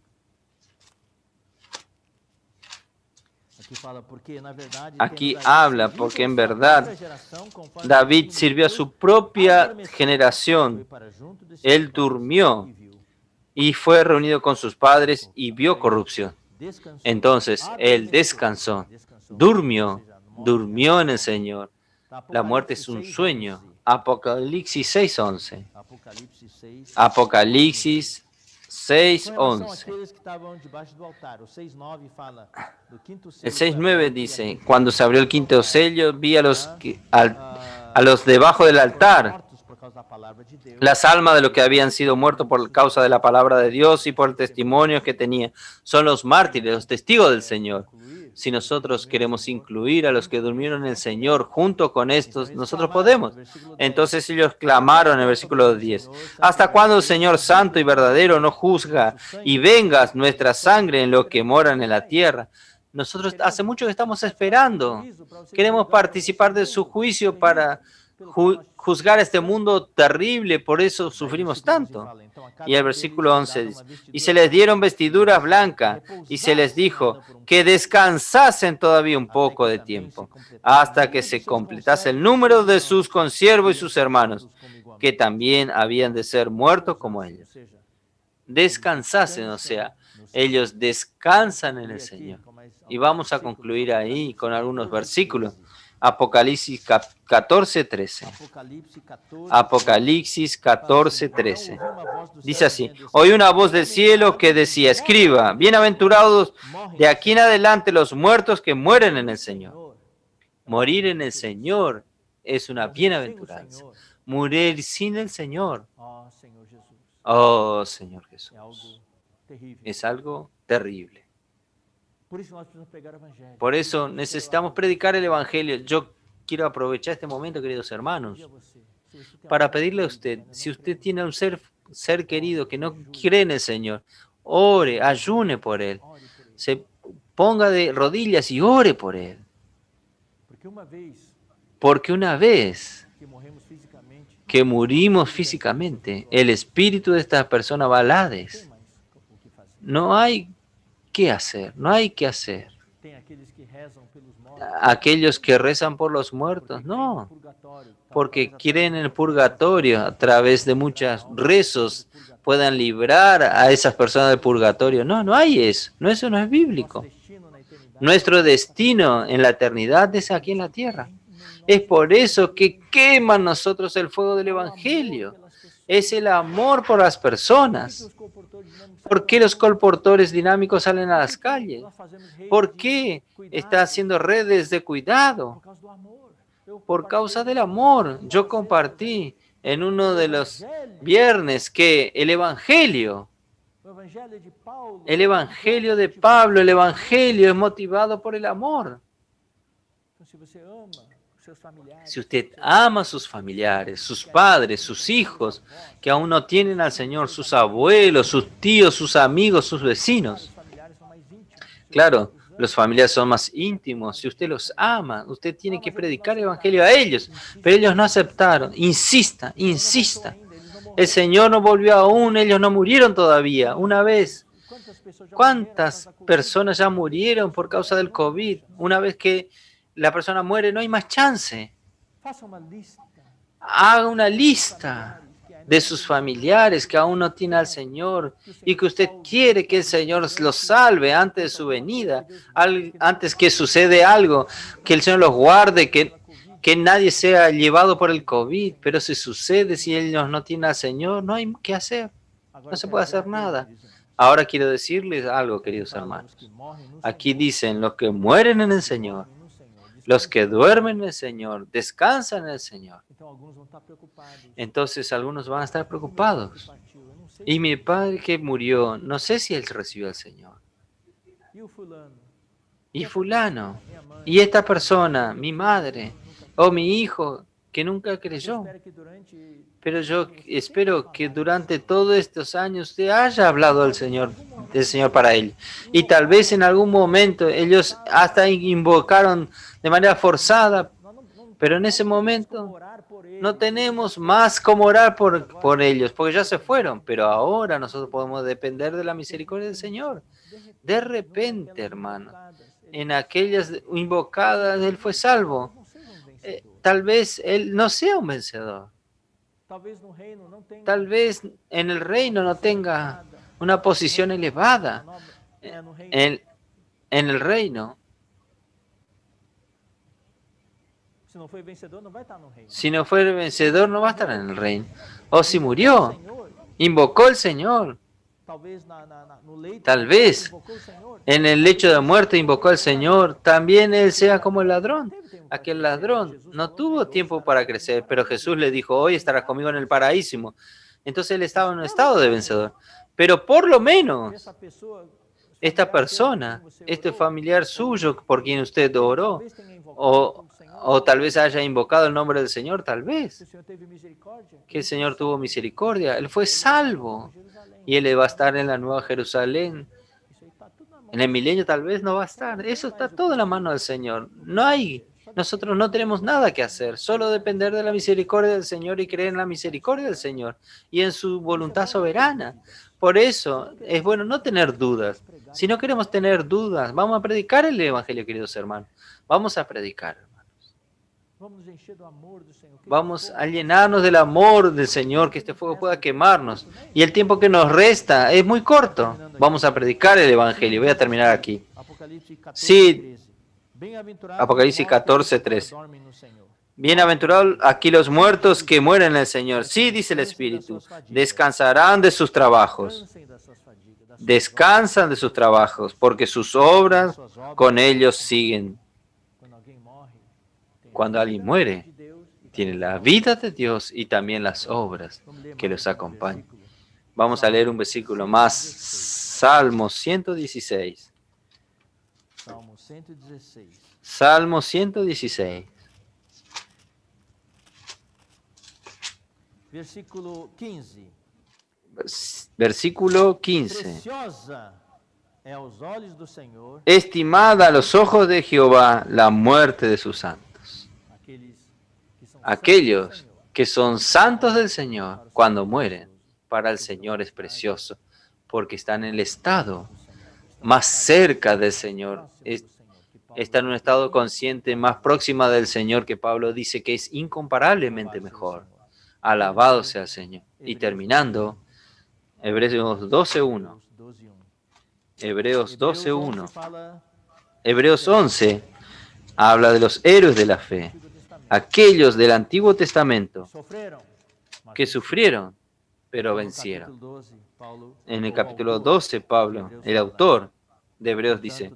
Aquí habla porque en verdad David sirvió a su propia generación. Él durmió e y fue reunido con sus padres y vio corrupción. Entonces él descansó, durmió, durmió en el Señor. La muerte es un sueño. Apocalipsis 6.11. Apocalipsis 6.11, El 6.9 e dice, cuando se abrió el quinto ah, sello, vi a los, ah, ah, a los debajo del altar, las almas de los que habían sido muertos por causa de la palabra de Dios y por el testimonio que tenía. Son los mártires, los testigos del Señor. Si nosotros queremos incluir a los que durmieron en el Señor junto con estos, nosotros podemos. Entonces ellos clamaron en el versículo 10, ¿hasta cuándo el Señor Santo y verdadero no juzga y vengas nuestra sangre en lo que moran en la tierra? Nosotros hace mucho que estamos esperando. Queremos participar de su juicio para juzgar este mundo terrible, por eso sufrimos tanto. Y el versículo 11 dice, y se les dieron vestidura blanca, y se les dijo que descansasen todavía un poco de tiempo, hasta que se completase el número de sus consiervos y sus hermanos, que también habían de ser muertos como ellos. Descansasen, o sea, ellos descansan en el Señor. Y vamos a concluir ahí con algunos versículos. Apocalipsis capítulo 14.13. Apocalipsis 14.13. Dice así, oí una voz del cielo que decía, escriba, bienaventurados de aquí en adelante los muertos que mueren en el Señor. Morir en el Señor es una bienaventuranza. Morir sin el Señor. Ah, oh, Señor Jesús. Es algo terrible. Por eso necesitamos predicar el Evangelio. Yo quiero aprovechar este momento, queridos hermanos, para pedirle a usted, si usted tiene un ser, ser querido que no cree en el Señor, ore, ayune por él, se ponga de rodillas y ore por él. Porque una vez que morimos físicamente, el espíritu de esta persona va a Hades. No hay qué hacer, no hay qué hacer aquellos que rezan por los muertos, no, porque quieren el purgatorio a través de muchos rezos puedan librar a esas personas del purgatorio. No, no hay eso, no eso no es bíblico. Nuestro destino en la eternidad es aquí en la tierra. Es por eso que queman nosotros el fuego del evangelio es el amor por las personas. ¿Por qué los colportores dinámicos salen a las calles? ¿Por qué está haciendo redes de cuidado? Por causa del amor. Yo compartí en uno de los viernes que el Evangelio, el Evangelio de Pablo, el Evangelio es motivado por el amor. Si usted ama a sus familiares, sus padres, sus hijos, que aún no tienen al Señor, sus abuelos, sus tíos, sus amigos, sus vecinos. Claro, los familiares son más íntimos. Si usted los ama, usted tiene que predicar el Evangelio a ellos. Pero ellos no aceptaron. Insista, insista. El Señor no volvió aún, ellos no murieron todavía. Una vez. ¿Cuántas personas ya murieron por causa del COVID? Una vez que la persona muere, no hay más chance. Haga una lista de sus familiares que aún no tiene al Señor y que usted quiere que el Señor los salve antes de su venida, antes que sucede algo, que el Señor los guarde, que, que nadie sea llevado por el COVID, pero si sucede, si ellos no tienen al Señor, no hay qué hacer, no se puede hacer nada. Ahora quiero decirles algo, queridos hermanos. Aquí dicen, los que mueren en el Señor, los que duermen en el Señor, descansan en el Señor. Entonces algunos van a estar preocupados. Y mi padre que murió, no sé si él recibió al Señor. E y fulano, y esta persona, mi madre, o mi hijo, que nunca creyó. Pero yo espero que durante todos estos años usted haya hablado al Señor, del Señor para él. Y tal vez en algún momento ellos hasta invocaron de manera forzada, pero en ese momento no tenemos más como orar por, ellos, porque ya se fueron. Pero ahora nosotros podemos depender de la misericordia del Señor. De repente, hermano, en aquellas invocadas él fue salvo. Eh, tal vez él no sea un vencedor Tal vez en el reino no tenga una posición elevada. En, el reino. Si no fue vencedor, no va a estar en el reino. O si murió, invocó al Señor. Tal vez en el lecho de muerte invocó al Señor. También él sea como el ladrón. Aquel ladrón no tuvo tiempo para crecer, pero Jesús le dijo, hoy estarás conmigo en el paraíso. Entonces él estaba en un estado de vencedor. Pero por lo menos esta persona, este familiar suyo por quien usted oró, o, o, tal vez haya invocado el nombre del Señor, tal vez, que el Señor tuvo misericordia, él fue salvo y él va a estar en la Nueva Jerusalén. En el milenio tal vez no va a estar. Eso está todo en la mano del Señor. No hay nosotros no tenemos nada que hacer, solo depender de la misericordia del Señor y creer en la misericordia del Señor y en su voluntad soberana. Por eso es bueno no tener dudas. Si no queremos tener dudas, vamos a predicar el Evangelio, queridos hermanos. Vamos a predicar, hermanos. Vamos a este llenarnos del amor del Señor, que este fuego pueda quemarnos. Y el tiempo que nos resta es muy corto. Vamos a predicar el Evangelio. Voy a terminar aquí. Sí, Apocalipsis 14, 13 Bienaventurados aquí los muertos que mueren en el Señor. Sí, dice el Espíritu, descansarán de sus trabajos. Descansan de sus trabajos, porque sus obras con ellos siguen. Cuando alguien muere, tiene la vida de Dios y también las obras que los acompañan. Vamos a leer un versículo más. Salmo 116. Salmo 116. Versículo 15. Versículo 15. Estimada a los ojos de Jehová la muerte de sus santos. Aquellos que son santos del Señor cuando mueren, para el Señor es precioso, porque están en el estado más cerca del Señor está en un estado consciente más próxima del Señor que Pablo dice que es incomparablemente mejor. Alabado sea el Señor. Y terminando, Hebreos 12.1. Hebreos 12.1. Hebreos 11 habla de los héroes de la fe, aquellos del Antiguo Testamento que sufrieron, pero vencieron. En el capítulo 12, Pablo, el autor, Hebreos dice,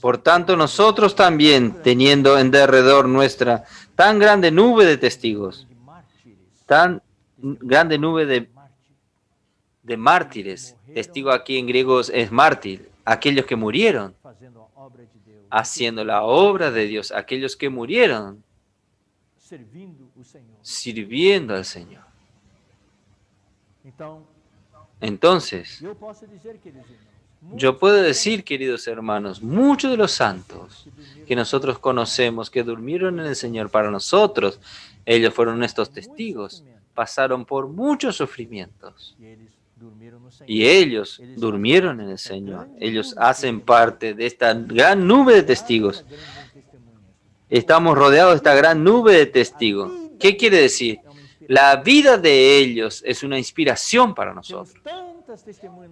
por tanto nosotros también, teniendo en derredor nuestra tan grande nube de testigos, tan grande nube de, de mártires, testigo aquí en griegos es mártir, aquellos que murieron, haciendo la obra de Dios, aquellos que murieron, sirviendo al Señor. Entonces, yo puedo decir, queridos hermanos, muchos de los santos que nosotros conocemos, que durmieron en el Señor para nosotros, ellos fueron nuestros testigos, pasaron por muchos sufrimientos. Y ellos durmieron en el Señor. Ellos hacen parte de esta gran nube de testigos. Estamos rodeados de esta gran nube de testigos. ¿Qué quiere decir? La vida de ellos es una inspiración para nosotros.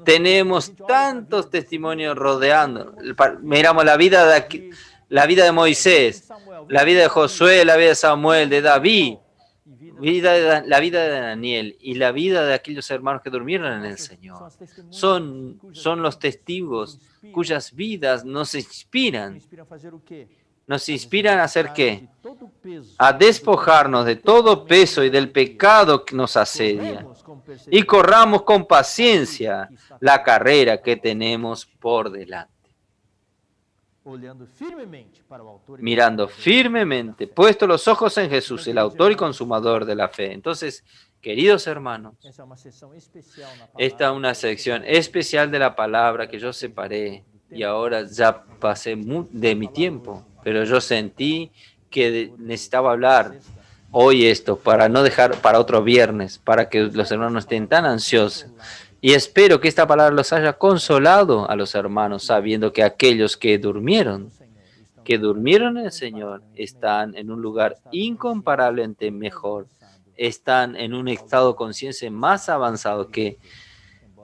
Tenemos tantos testimonios rodeando. Miramos la vida de la vida de Moisés, la vida de Josué, la vida de Samuel, de David, vida la vida de Daniel y la vida de aquellos hermanos que durmieron en el Señor. Son, son los testigos cuyas vidas nos inspiran nos inspiran a hacer qué? A despojarnos de todo peso y del pecado que nos asedia y corramos con paciencia la carrera que tenemos por delante. Mirando firmemente, puesto los ojos en Jesús, el autor y consumador de la fe. Entonces, Queridos hermanos, esta es una sección especial de la palabra que yo separé y ahora ya pasé de mi tiempo pero yo sentí que necesitaba hablar hoy esto para no dejar para otro viernes, para que los hermanos estén tan ansiosos. Y espero que esta palabra los haya consolado a los hermanos, sabiendo que aquellos que durmieron, que durmieron en el Señor, están en un lugar incomparablemente mejor, están en un estado de conciencia más avanzado que,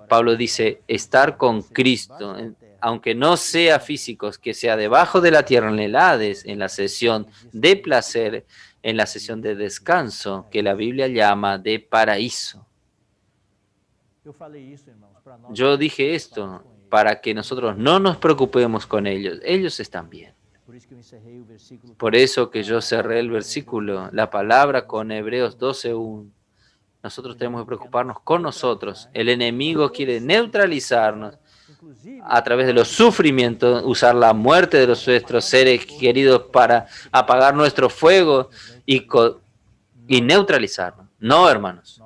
Pablo dice, estar con Cristo, aunque no sea físicos, que sea debajo de la tierra, en el Hades, en la sesión de placer, en la sesión de descanso, que la Biblia llama de paraíso. Yo dije esto para que nosotros no nos preocupemos con ellos, ellos están bien. Por eso que yo cerré el versículo, la palabra con Hebreos 12.1. Nosotros tenemos que preocuparnos con nosotros. El enemigo quiere neutralizarnos a través de los sufrimientos, usar la muerte de los, nuestros seres queridos para apagar nuestro fuego y, y neutralizarlo. No, hermanos.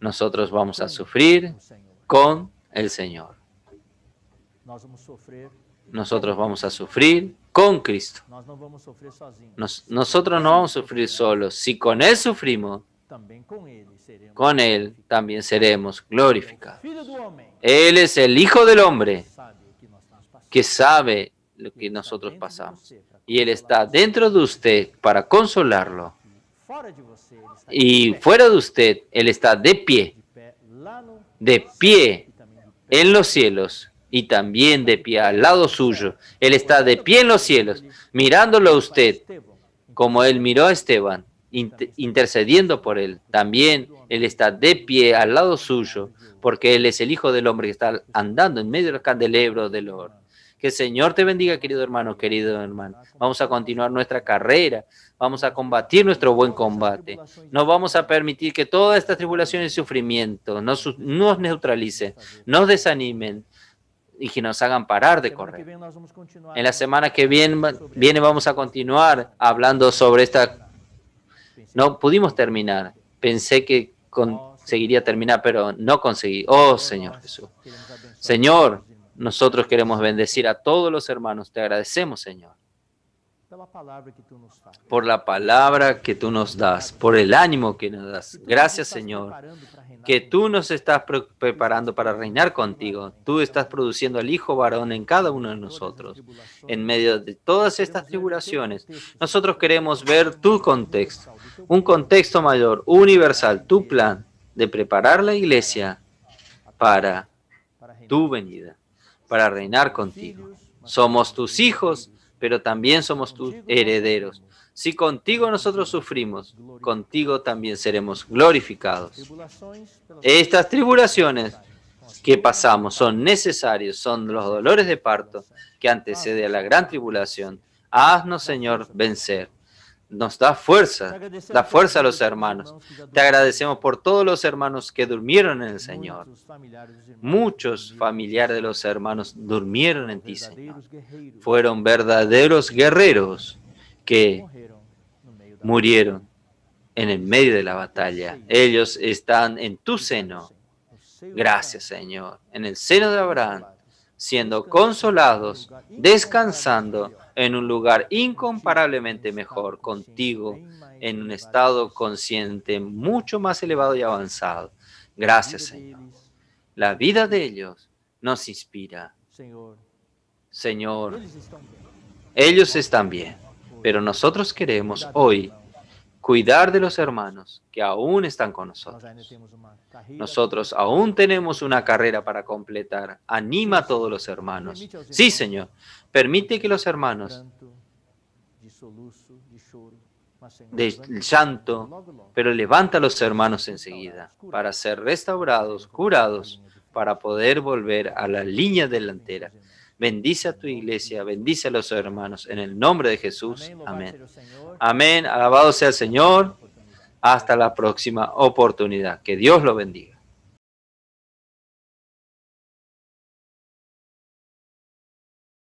Nosotros vamos a sufrir con el Señor. Nosotros vamos a sufrir con Cristo. nosotros no vamos a sufrir solos. Si con Él sufrimos, con Él también seremos glorificados. Él es el Hijo del Hombre que sabe lo que nosotros pasamos. Y Él está dentro de usted para consolarlo. Y fuera de usted, Él está de pie, de pie en los cielos y también de pie al lado suyo. Él está de pie en los cielos, mirándolo a usted como Él miró a Esteban intercediendo por él. También él está de pie al lado suyo, porque él es el Hijo del Hombre que está andando en medio del candelebros del oro. Que el Señor te bendiga, querido hermano, querido hermano. Vamos a continuar nuestra carrera, vamos a combatir nuestro buen combate. No vamos a permitir que todas estas tribulaciones y sufrimientos nos, nos neutralicen, nos desanimen, y que nos hagan parar de correr. En la semana que viene vamos a continuar hablando sobre esta no pudimos terminar. Pensé que conseguiría oh, terminar, pero no conseguí. Oh, Señor Jesús. Señor, nosotros queremos bendecir a todos los hermanos. Te agradecemos, Señor. Por la palabra que tú nos das, por el ánimo que nos das. Gracias, Señor, que tú nos estás preparando para reinar contigo. Tú estás produciendo al Hijo varón en cada uno de nosotros. En medio de todas estas tribulaciones, nosotros queremos ver tu contexto, un contexto mayor, universal, tu plan de preparar la iglesia para tu venida, para reinar contigo. Somos tus hijos, pero también somos tus herederos. Si contigo nosotros sufrimos, contigo también seremos glorificados. Estas tribulaciones que pasamos son necesarias, son los dolores de parto que antecede a la gran tribulación. Haznos, Señor, vencer. Nos da fuerza, da fuerza a los hermanos. Te agradecemos por todos los hermanos que durmieron en el Señor. Muchos familiares de los hermanos durmieron en ti, Señor. Fueron verdaderos guerreros que murieron en el medio de la batalla. Ellos están en tu seno. Gracias, Señor. En el seno de Abraham, siendo consolados, descansando en un lugar incomparablemente mejor contigo, en un estado consciente mucho más elevado y avanzado. Gracias, Señor. La vida de ellos nos inspira. Señor, ellos están bien. Pero nosotros queremos hoy cuidar de los hermanos que aún están con nosotros. Nosotros aún tenemos una carrera para completar. Anima a todos los hermanos. Sí, Señor. Permite que los hermanos ...del llanto, pero levanta a los hermanos enseguida para ser restaurados, curados, para poder volver a la línea delantera. Bendice a tu iglesia, bendice a los hermanos. En el nombre de Jesús. Amén. Amén. Alabado sea el Señor. Hasta la próxima oportunidad. Que Dios lo bendiga.